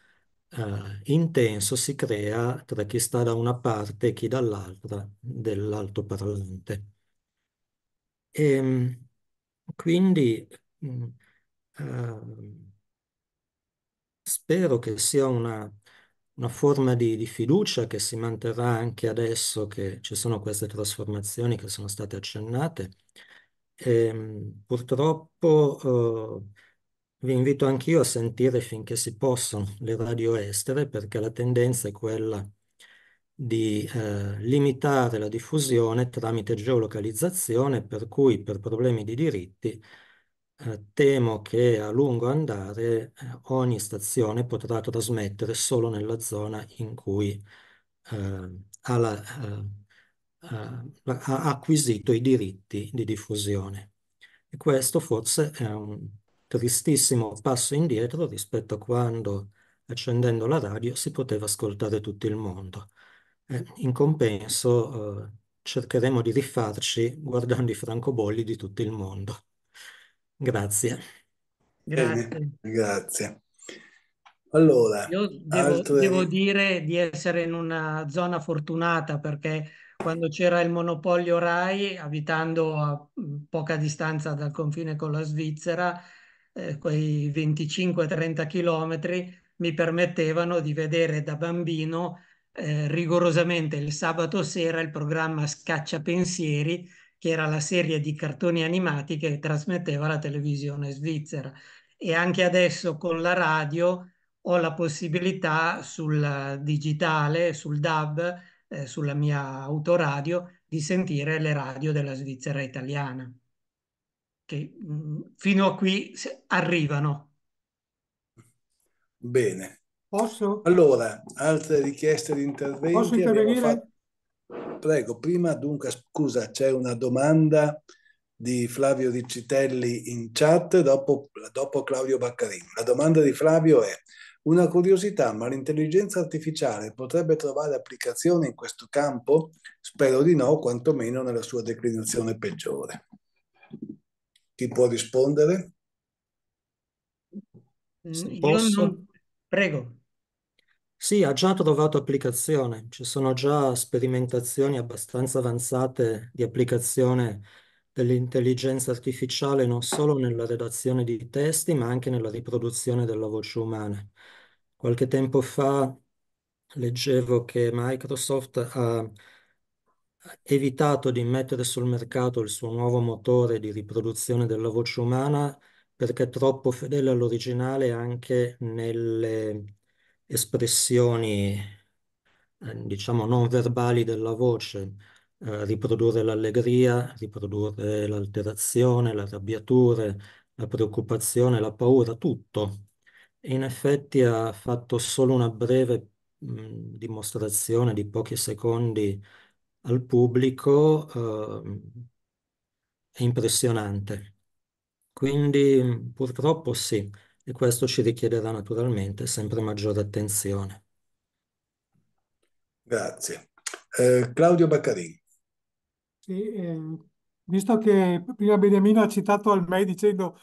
eh, intenso si crea tra chi sta da una parte e chi dall'altra dell'altoparlante. E, ehm, quindi mm, eh, spero che sia una, una forma di, di, fiducia che si manterrà anche adesso che ci sono queste trasformazioni che sono state accennate Ehm, purtroppo eh, vi invito anch'io a sentire finché si possono le radio estere perché la tendenza è quella di eh, limitare la diffusione tramite geolocalizzazione per cui per problemi di diritti eh, temo che a lungo andare eh, ogni stazione potrà trasmettere solo nella zona in cui eh, ha la eh, ha acquisito i diritti di diffusione. E questo forse è un tristissimo passo indietro rispetto a quando accendendo la radio si poteva ascoltare tutto il mondo. Eh, in compenso eh, cercheremo di rifarci guardando i francobolli di tutto il mondo. Grazie. Grazie. Bene, grazie. Allora, Io devo, altre... devo dire di essere in una zona fortunata perché quando c'era il monopolio RAI, abitando a mm, poca distanza dal confine con la Svizzera, eh, quei 25-30 chilometri mi permettevano di vedere da bambino eh, rigorosamente il sabato sera il programma Scacciapensieri, che era la serie di cartoni animati che trasmetteva la televisione svizzera. E anche adesso con la radio ho la possibilità sul digitale, sul DAB, eh, sulla mia autoradio di sentire le radio della Svizzera italiana, che mh, mm, fino a qui arrivano. Bene. Posso? Allora, altre richieste di intervento? Posso intervenire? Prego, prima dunque, scusa, c'è una domanda di Flavio Riccitelli in chat, dopo, dopo Claudio Baccarini. La domanda di Flavio è una curiosità, ma l'intelligenza artificiale potrebbe trovare applicazione in questo campo? Spero di no, quantomeno nella sua declinazione peggiore. Chi può rispondere? Mm, sì, posso? Non... Prego. Sì, ha già trovato applicazione, ci sono già sperimentazioni abbastanza avanzate di applicazione dell'intelligenza artificiale non solo nella redazione di testi, ma anche nella riproduzione della voce umana. Qualche tempo fa leggevo che Microsoft ha evitato di mettere sul mercato il suo nuovo motore di riproduzione della voce umana perché è troppo fedele all'originale anche nelle espressioni, eh, diciamo, non verbali della voce. Eh, riprodurre l'allegria, riprodurre l'alterazione, la arrabbiatura, la preoccupazione, la paura, tutto. E in effetti ha fatto solo una breve mh, dimostrazione di pochi secondi al pubblico, eh, è impressionante. Quindi purtroppo sì, e questo ci richiederà naturalmente sempre maggiore attenzione. Grazie. Eh, Claudio Baccarini. Sì, eh, visto che prima Beniamino ha citato al me dicendo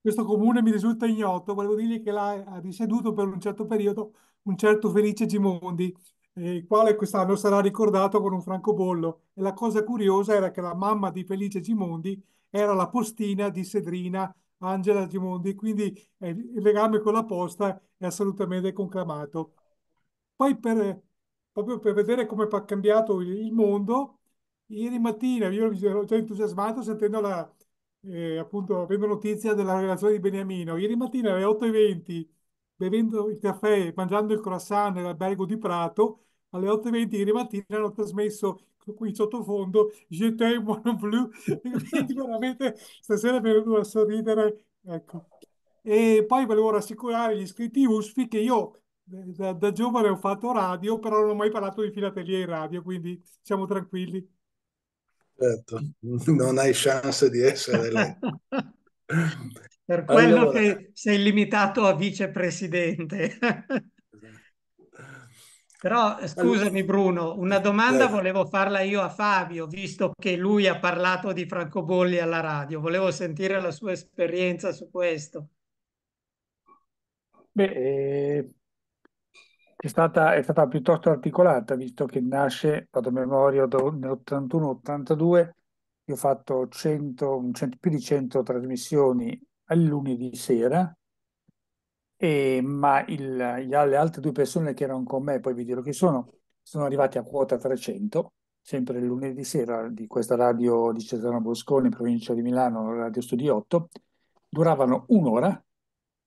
questo comune mi risulta ignoto, volevo dirgli che là ha risieduto per un certo periodo un certo Felice Gimondi, eh, il quale quest'anno sarà ricordato con un francobollo. E la cosa curiosa era che la mamma di Felice Gimondi era la postina di Sedrina Angela Gimondi, quindi eh, il legame con la posta è assolutamente conclamato. Poi per, eh, proprio per vedere come è cambiato il mondo, Ieri mattina io mi sono già entusiasmato sentendo la, eh, appunto, avendo notizia della relazione di Beniamino. Ieri mattina alle 8.20, bevendo il caffè, mangiando il croissant nell'albergo di Prato, alle 8.20 ieri mattina hanno trasmesso qui sottofondo Je t'aime mon bleu, <laughs> quindi veramente stasera mi è venuto a sorridere. Ecco. E poi volevo rassicurare gli iscritti USFI che io da, da, giovane ho fatto radio, però non ho mai parlato di filatelia in radio, quindi siamo tranquilli certo. <laughs> non hai chance di essere eletto. <laughs> per quello allora... che sei limitato a vicepresidente. <laughs> Però eh, scusami Bruno, una domanda volevo farla io a Fabio, visto che lui ha parlato di francobolli alla radio, volevo sentire la sua esperienza su questo. Beh, eh, è stata, è stata piuttosto articolata, visto che nasce, vado a memoria, nell'81-82, io ho fatto 100, 100, più di 100 trasmissioni al lunedì sera, e, ma il, le altre due persone che erano con me, poi vi dirò chi sono, sono arrivati a quota 300, sempre il lunedì sera di questa radio di Cesano Bosconi, provincia di Milano, Radio Studio 8, duravano un'ora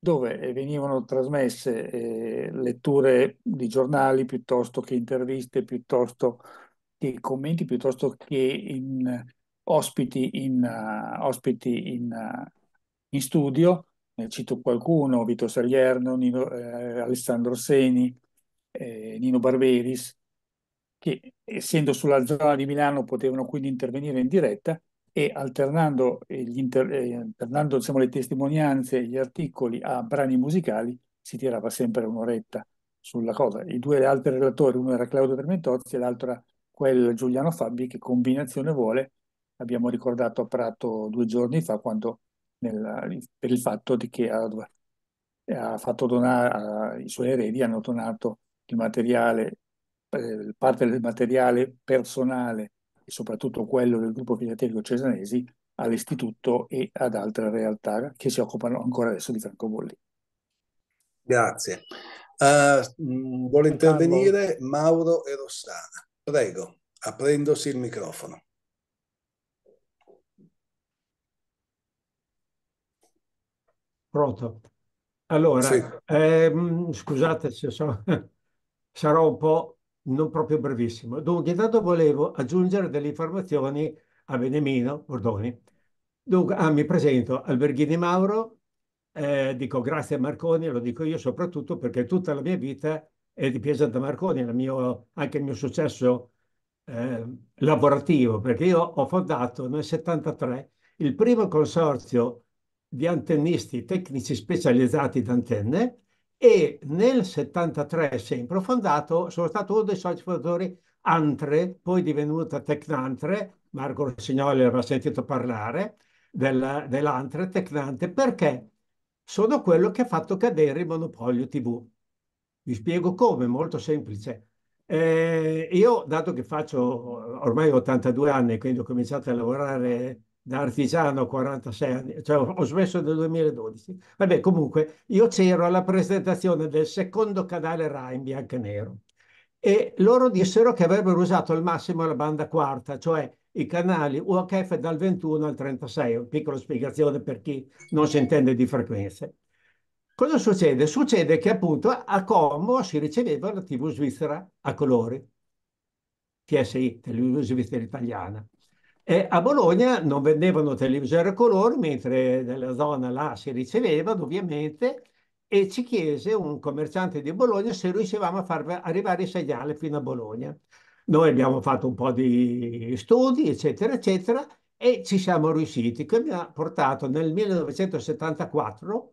dove eh, venivano trasmesse eh, letture di giornali piuttosto che interviste, piuttosto che commenti, piuttosto che in, ospiti in, uh, ospiti in, uh, in studio. Ne cito qualcuno, Vito Salierno, Nino, eh, Alessandro Seni, eh, Nino Barberis, che essendo sulla zona di Milano potevano quindi intervenire in diretta e alternando, inter- alternando diciamo, le testimonianze e gli articoli a brani musicali si tirava sempre un'oretta sulla cosa. I due altri relatori, uno era Claudio Trementozzi e l'altro era quel Giuliano Fabbi, che combinazione vuole, abbiamo ricordato a Prato due giorni fa quando nel, per il fatto di che ha, ha fatto donare, i suoi eredi hanno donato il materiale, eh, parte del materiale personale soprattutto quello del gruppo filaterico cesanesi, all'istituto e ad altre realtà che si occupano ancora adesso di francobolli. Grazie. Uh, vuole intervenire Mauro e Rossana. Prego, aprendosi il microfono. Pronto. Allora, sì. ehm, scusate se so, <laughs> sarò un po' non proprio brevissimo. Dunque, intanto volevo aggiungere delle informazioni a Benemino Bordoni. Dunque, ah, mi presento Alberghini Mauro, eh, dico grazie a Marconi, lo dico io soprattutto perché tutta la mia vita è di Piazza da Marconi, mio, anche il mio successo eh, lavorativo, perché io ho fondato nel 73 il primo consorzio di antennisti tecnici specializzati d'antenne, e nel 73, sempre fondato, sono stato uno dei soci fondatori Antre, poi divenuta Tecnantre, Marco Rossignoli aveva sentito parlare della, dell'Antre Tecnante, perché sono quello che ha fatto cadere il monopolio TV. Vi spiego come, molto semplice. Eh, io, dato che faccio ormai 82 anni, quindi ho cominciato a lavorare da artigiano 46 anni, cioè ho smesso nel 2012. Vabbè, comunque, io c'ero alla presentazione del secondo canale RAI in bianco e nero e loro dissero che avrebbero usato al massimo la banda quarta, cioè i canali UHF dal 21 al 36, piccola spiegazione per chi non si intende di frequenze. Cosa succede? Succede che appunto a Como si riceveva la TV svizzera a colori, TSI, Televisione Svizzera Italiana eh, a Bologna non vendevano televisore a colori, mentre nella zona là si ricevevano ovviamente e ci chiese un commerciante di Bologna se riuscivamo a far arrivare il segnale fino a Bologna. Noi abbiamo fatto un po' di studi, eccetera, eccetera, e ci siamo riusciti, che mi ha portato nel 1974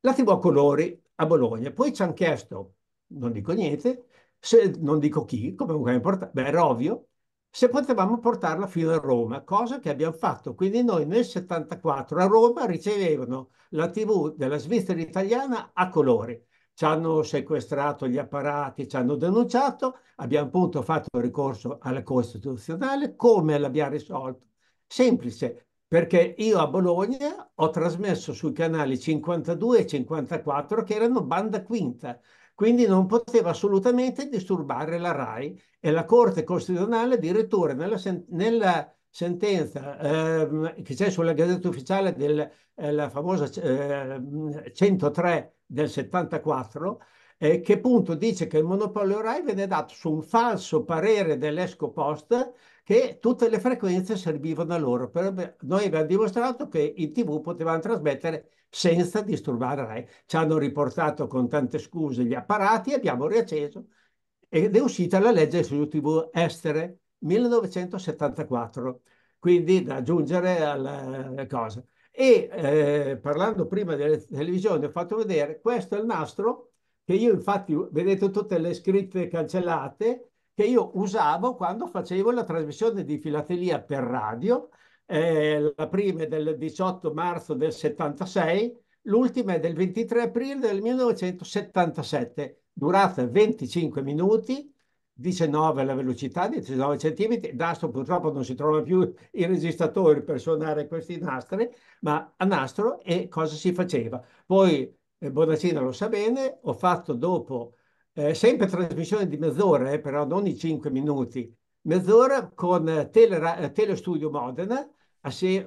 la TV a colori a Bologna. Poi ci hanno chiesto, non dico niente, se, non dico chi, comunque è importante, beh, era ovvio, se potevamo portarla fino a Roma, cosa che abbiamo fatto. Quindi noi nel 74 a Roma ricevevano la TV della Svizzera italiana a colori. Ci hanno sequestrato gli apparati, ci hanno denunciato, abbiamo appunto fatto ricorso alla Costituzionale. Come l'abbiamo risolto? Semplice, perché io a Bologna ho trasmesso sui canali 52 e 54 che erano banda quinta quindi non poteva assolutamente disturbare la RAI e la Corte Costituzionale addirittura nella, sen nella sentenza eh, che c'è sulla Gazzetta Ufficiale della eh, famosa ehm, eh, 103 del 74 che appunto dice che il monopolio RAI viene dato su un falso parere dell'Esco Post che tutte le frequenze servivano a loro. Per... Noi abbiamo dimostrato che in tv potevano trasmettere senza disturbare Rai. Ci hanno riportato con tante scuse gli apparati, abbiamo riacceso ed è uscita la legge su tv estere 1974, quindi da aggiungere alla eh, cosa. E eh, parlando prima delle televisioni ho fatto vedere, questo è il nastro che io infatti, vedete tutte le scritte cancellate, che io usavo quando facevo la trasmissione di filatelia per radio, eh, la prima è del 18 marzo del 76, l'ultima è del 23 aprile del 1977, durata 25 minuti, 19 la velocità, 19 centimetri, nastro purtroppo non si trova più i registratori per suonare questi nastri, ma a nastro e cosa si faceva? Poi eh, Bonaccina lo sa bene, ho fatto dopo eh, sempre trasmissione di mezz'ora, eh, però non i cinque minuti, mezz'ora con tele, eh, Telestudio Modena,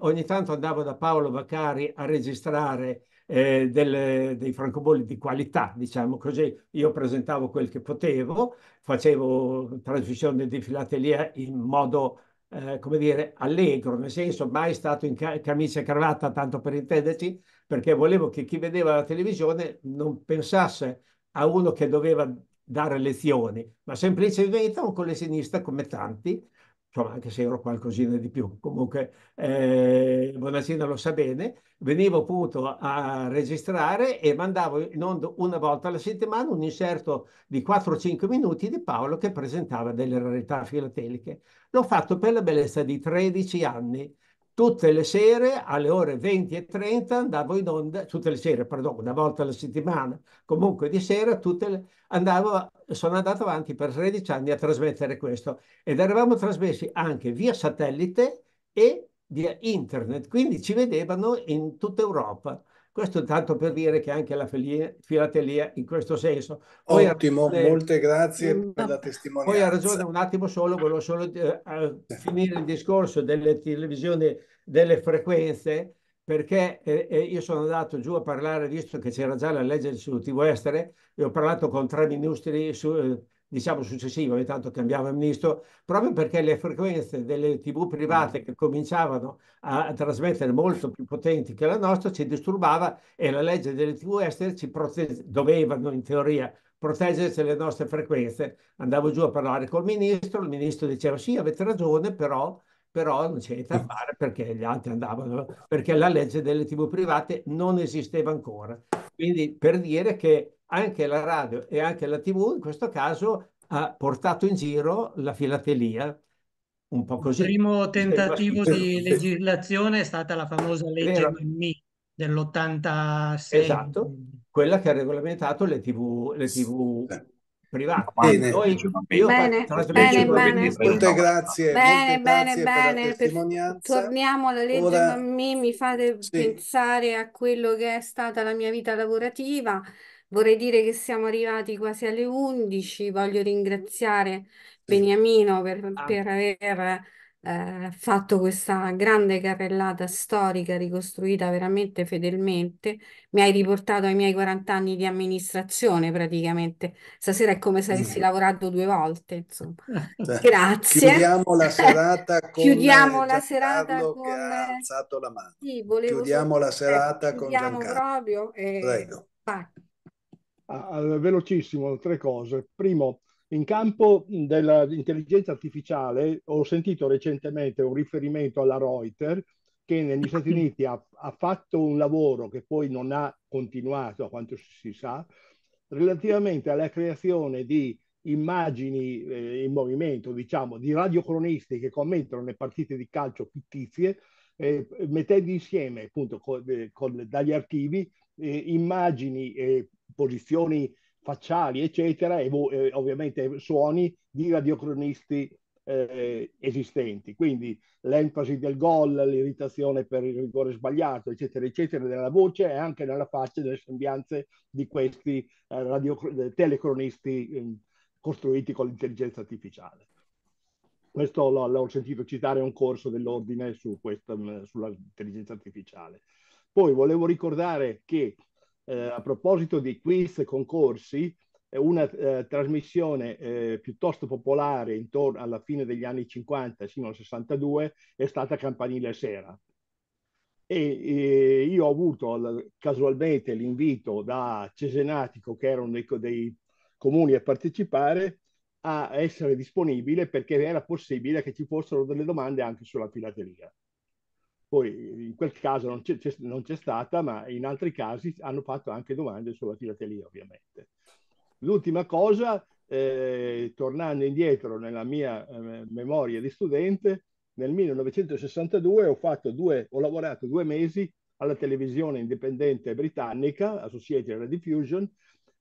ogni tanto andavo da Paolo Vaccari a registrare eh, delle, dei francobolli di qualità, diciamo così. Io presentavo quel che potevo, facevo trasmissione di filatelia in modo, eh, come dire, allegro, nel senso mai stato in camicia e cravatta, tanto per intenderci, perché volevo che chi vedeva la televisione non pensasse a uno che doveva dare lezioni, ma semplicemente un collezionista come tanti, insomma anche se ero qualcosina di più, comunque eh, Bonaccino lo sa bene, venivo appunto a registrare e mandavo in onda una volta alla settimana un inserto di 4-5 minuti di Paolo che presentava delle rarità filateliche. L'ho fatto per la bellezza di 13 anni, tutte le sere alle ore 20 e 30 andavo in onda, tutte le sere, perdono, una volta alla settimana, comunque di sera, tutte le, andavo, sono andato avanti per 13 anni a trasmettere questo ed eravamo trasmessi anche via satellite e via internet, quindi ci vedevano in tutta Europa. Questo tanto per dire che anche la filatelia in questo senso. Poi Ottimo, ragione, molte grazie una, per la testimonianza. Poi ha ragione un attimo solo, volevo solo eh, eh finire il discorso delle televisioni, delle frequenze, perché eh, eh, io sono andato giù a parlare, visto che c'era già la legge sul TV estere, e ho parlato con tre ministri su, eh, diciamo successiva, ogni tanto cambiava il ministro, proprio perché le frequenze delle tv private che cominciavano a trasmettere molto più potenti che la nostra ci disturbava e la legge delle tv estere ci prote- dovevano in teoria proteggerci le nostre frequenze. Andavo giù a parlare col ministro, il ministro diceva sì, avete ragione, però però non c'è niente da fare perché gli altri andavano, perché la legge delle tv private non esisteva ancora. Quindi per dire che anche la radio e anche la tv in questo caso ha portato in giro la filatelia un po' così. Il primo tentativo di legislazione è stata la famosa legge dell'86. Esatto, quella che ha regolamentato le tv, le TV private. Bene, Noi, io bene, faccio, bene, bene. Molte grazie, bene, molte grazie bene, per bene. la testimonianza. Per... Torniamo alla legge Ora... mi fate sì. pensare a quello che è stata la mia vita lavorativa. Vorrei dire che siamo arrivati quasi alle 11. Voglio ringraziare Beniamino per, ah. per aver eh, fatto questa grande carrellata storica ricostruita veramente fedelmente. Mi hai riportato ai miei 40 anni di amministrazione praticamente. Stasera è come se mm. avessi lavorato due volte, insomma. Eh. Cioè, Grazie. Chiudiamo la serata <laughs> con eh, Chiudiamo la serata Giancarlo con... ha alzato la mano. Sì, volevo Chiudiamo solo... la eh, serata con Chiudiamo Giancarlo. proprio e... Prego. Vai. Ah, ah, velocissimo tre cose. Primo, in campo dell'intelligenza artificiale ho sentito recentemente un riferimento alla Reuters che negli Stati mm. Uniti ha, ha, fatto un lavoro che poi non ha continuato, a quanto si sa, relativamente alla creazione di immagini eh, in movimento, diciamo, di radiocronisti che commentano le partite di calcio fittizie, eh, mettendo insieme appunto con, eh, con, dagli archivi eh, immagini, e posizioni facciali, eccetera, e eh, ovviamente suoni di radiocronisti eh, esistenti. Quindi l'enfasi del gol, l'irritazione per il rigore sbagliato, eccetera, eccetera, della voce e anche nella faccia delle sembianze di questi eh, radio, eh, telecronisti ehm, costruiti con l'intelligenza artificiale. Questo l'ho, l'ho sentito citare un corso dell'ordine su questa, sull'intelligenza artificiale. Poi volevo ricordare che eh, a proposito di quiz e concorsi, una eh, trasmissione eh, piuttosto popolare intorno alla fine degli anni 50 fino al 62 è stata Campanile Sera. E, e eh, io ho avuto casualmente l'invito da Cesenatico, che era uno dei, dei, comuni a partecipare, a essere disponibile perché era possibile che ci fossero delle domande anche sulla filateria. Poi in quel caso non c'è, c'è, non c'è stata, ma in altri casi hanno fatto anche domande sulla filatelia, ovviamente. L'ultima cosa, eh, tornando indietro nella mia eh, memoria di studente, nel 1962 ho, fatto due, ho lavorato due mesi alla televisione indipendente britannica, Associated Radio Fusion,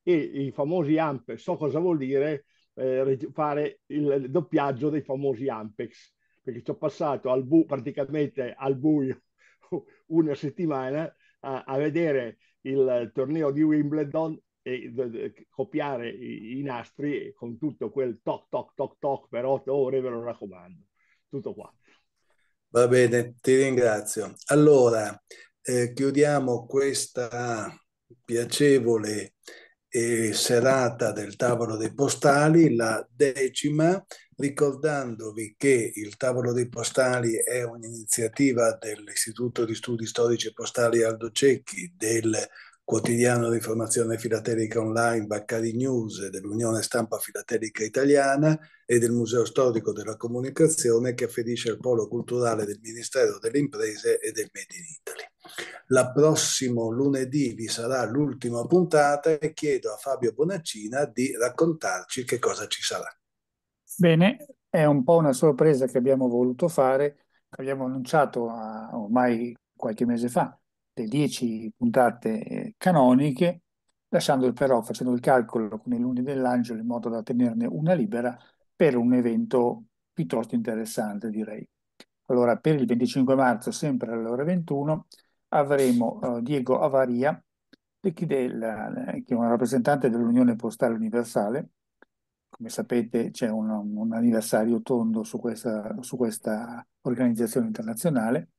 e i famosi Ampex, so cosa vuol dire eh, fare il doppiaggio dei famosi Ampex perché ci ho passato al bu- praticamente al buio <laughs> una settimana a, a vedere il torneo di Wimbledon e de, de, copiare i, i, nastri con tutto quel toc toc toc toc per otto ore, ve lo raccomando. Tutto qua. Va bene, ti ringrazio. Allora, eh, chiudiamo questa piacevole serata del tavolo dei postali, la decima, ricordandovi che il tavolo dei postali è un'iniziativa dell'Istituto di Studi Storici e Postali Aldo Cecchi, del quotidiano di formazione filatelica online Baccari News dell'Unione Stampa Filatelica Italiana e del Museo Storico della Comunicazione che affedisce al polo culturale del Ministero delle Imprese e del Made in Italy. La prossimo lunedì vi sarà l'ultima puntata e chiedo a Fabio Bonaccina di raccontarci che cosa ci sarà. Bene, è un po' una sorpresa che abbiamo voluto fare, abbiamo annunciato ah, ormai qualche mese fa le dieci puntate eh, canoniche, lasciando però, facendo il calcolo con i luni dell'angelo in modo da tenerne una libera per un evento piuttosto interessante direi. Allora, per il 25 marzo, sempre alle ore 21, avremo uh, Diego Avaria, del, eh, che è un rappresentante dell'Unione Postale Universale. Come sapete c'è un, un anniversario tondo su questa, su questa organizzazione internazionale.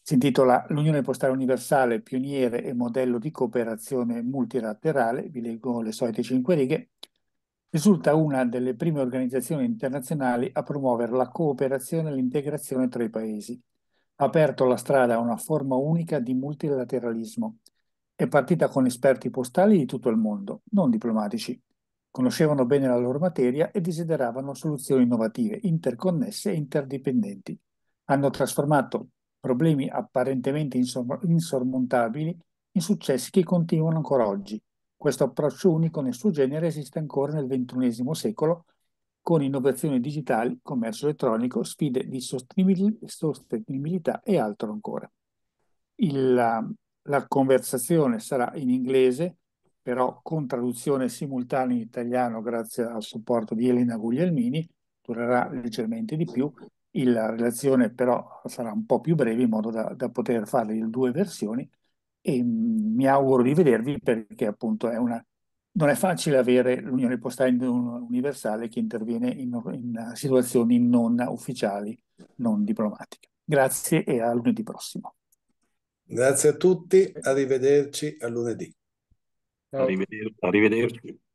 Si intitola L'Unione Postale Universale, pioniere e modello di cooperazione multilaterale. Vi leggo le solite cinque righe risulta una delle prime organizzazioni internazionali a promuovere la cooperazione e l'integrazione tra i paesi, aperto la strada a una forma unica di multilateralismo. È partita con esperti postali di tutto il mondo, non diplomatici. Conoscevano bene la loro materia e desideravano soluzioni innovative, interconnesse e interdipendenti. Hanno trasformato problemi apparentemente insormontabili in successi che continuano ancora oggi. Questo approccio unico nel suo genere esiste ancora nel XXI secolo con innovazioni digitali, commercio elettronico, sfide di sostenibilità e altro ancora. Il, la, la conversazione sarà in inglese, però con traduzione simultanea in italiano grazie al supporto di Elena Guglielmini, durerà leggermente di più, il, la relazione però sarà un po' più breve in modo da, da poter fare le due versioni e mm, mi auguro di vedervi perché appunto è una non è facile avere l'unione postale universale che interviene in, in eh, situazioni non ufficiali, non diplomatiche. Grazie e a lunedì prossimo. Grazie a tutti, arrivederci a lunedì. Arrivederci. arrivederci.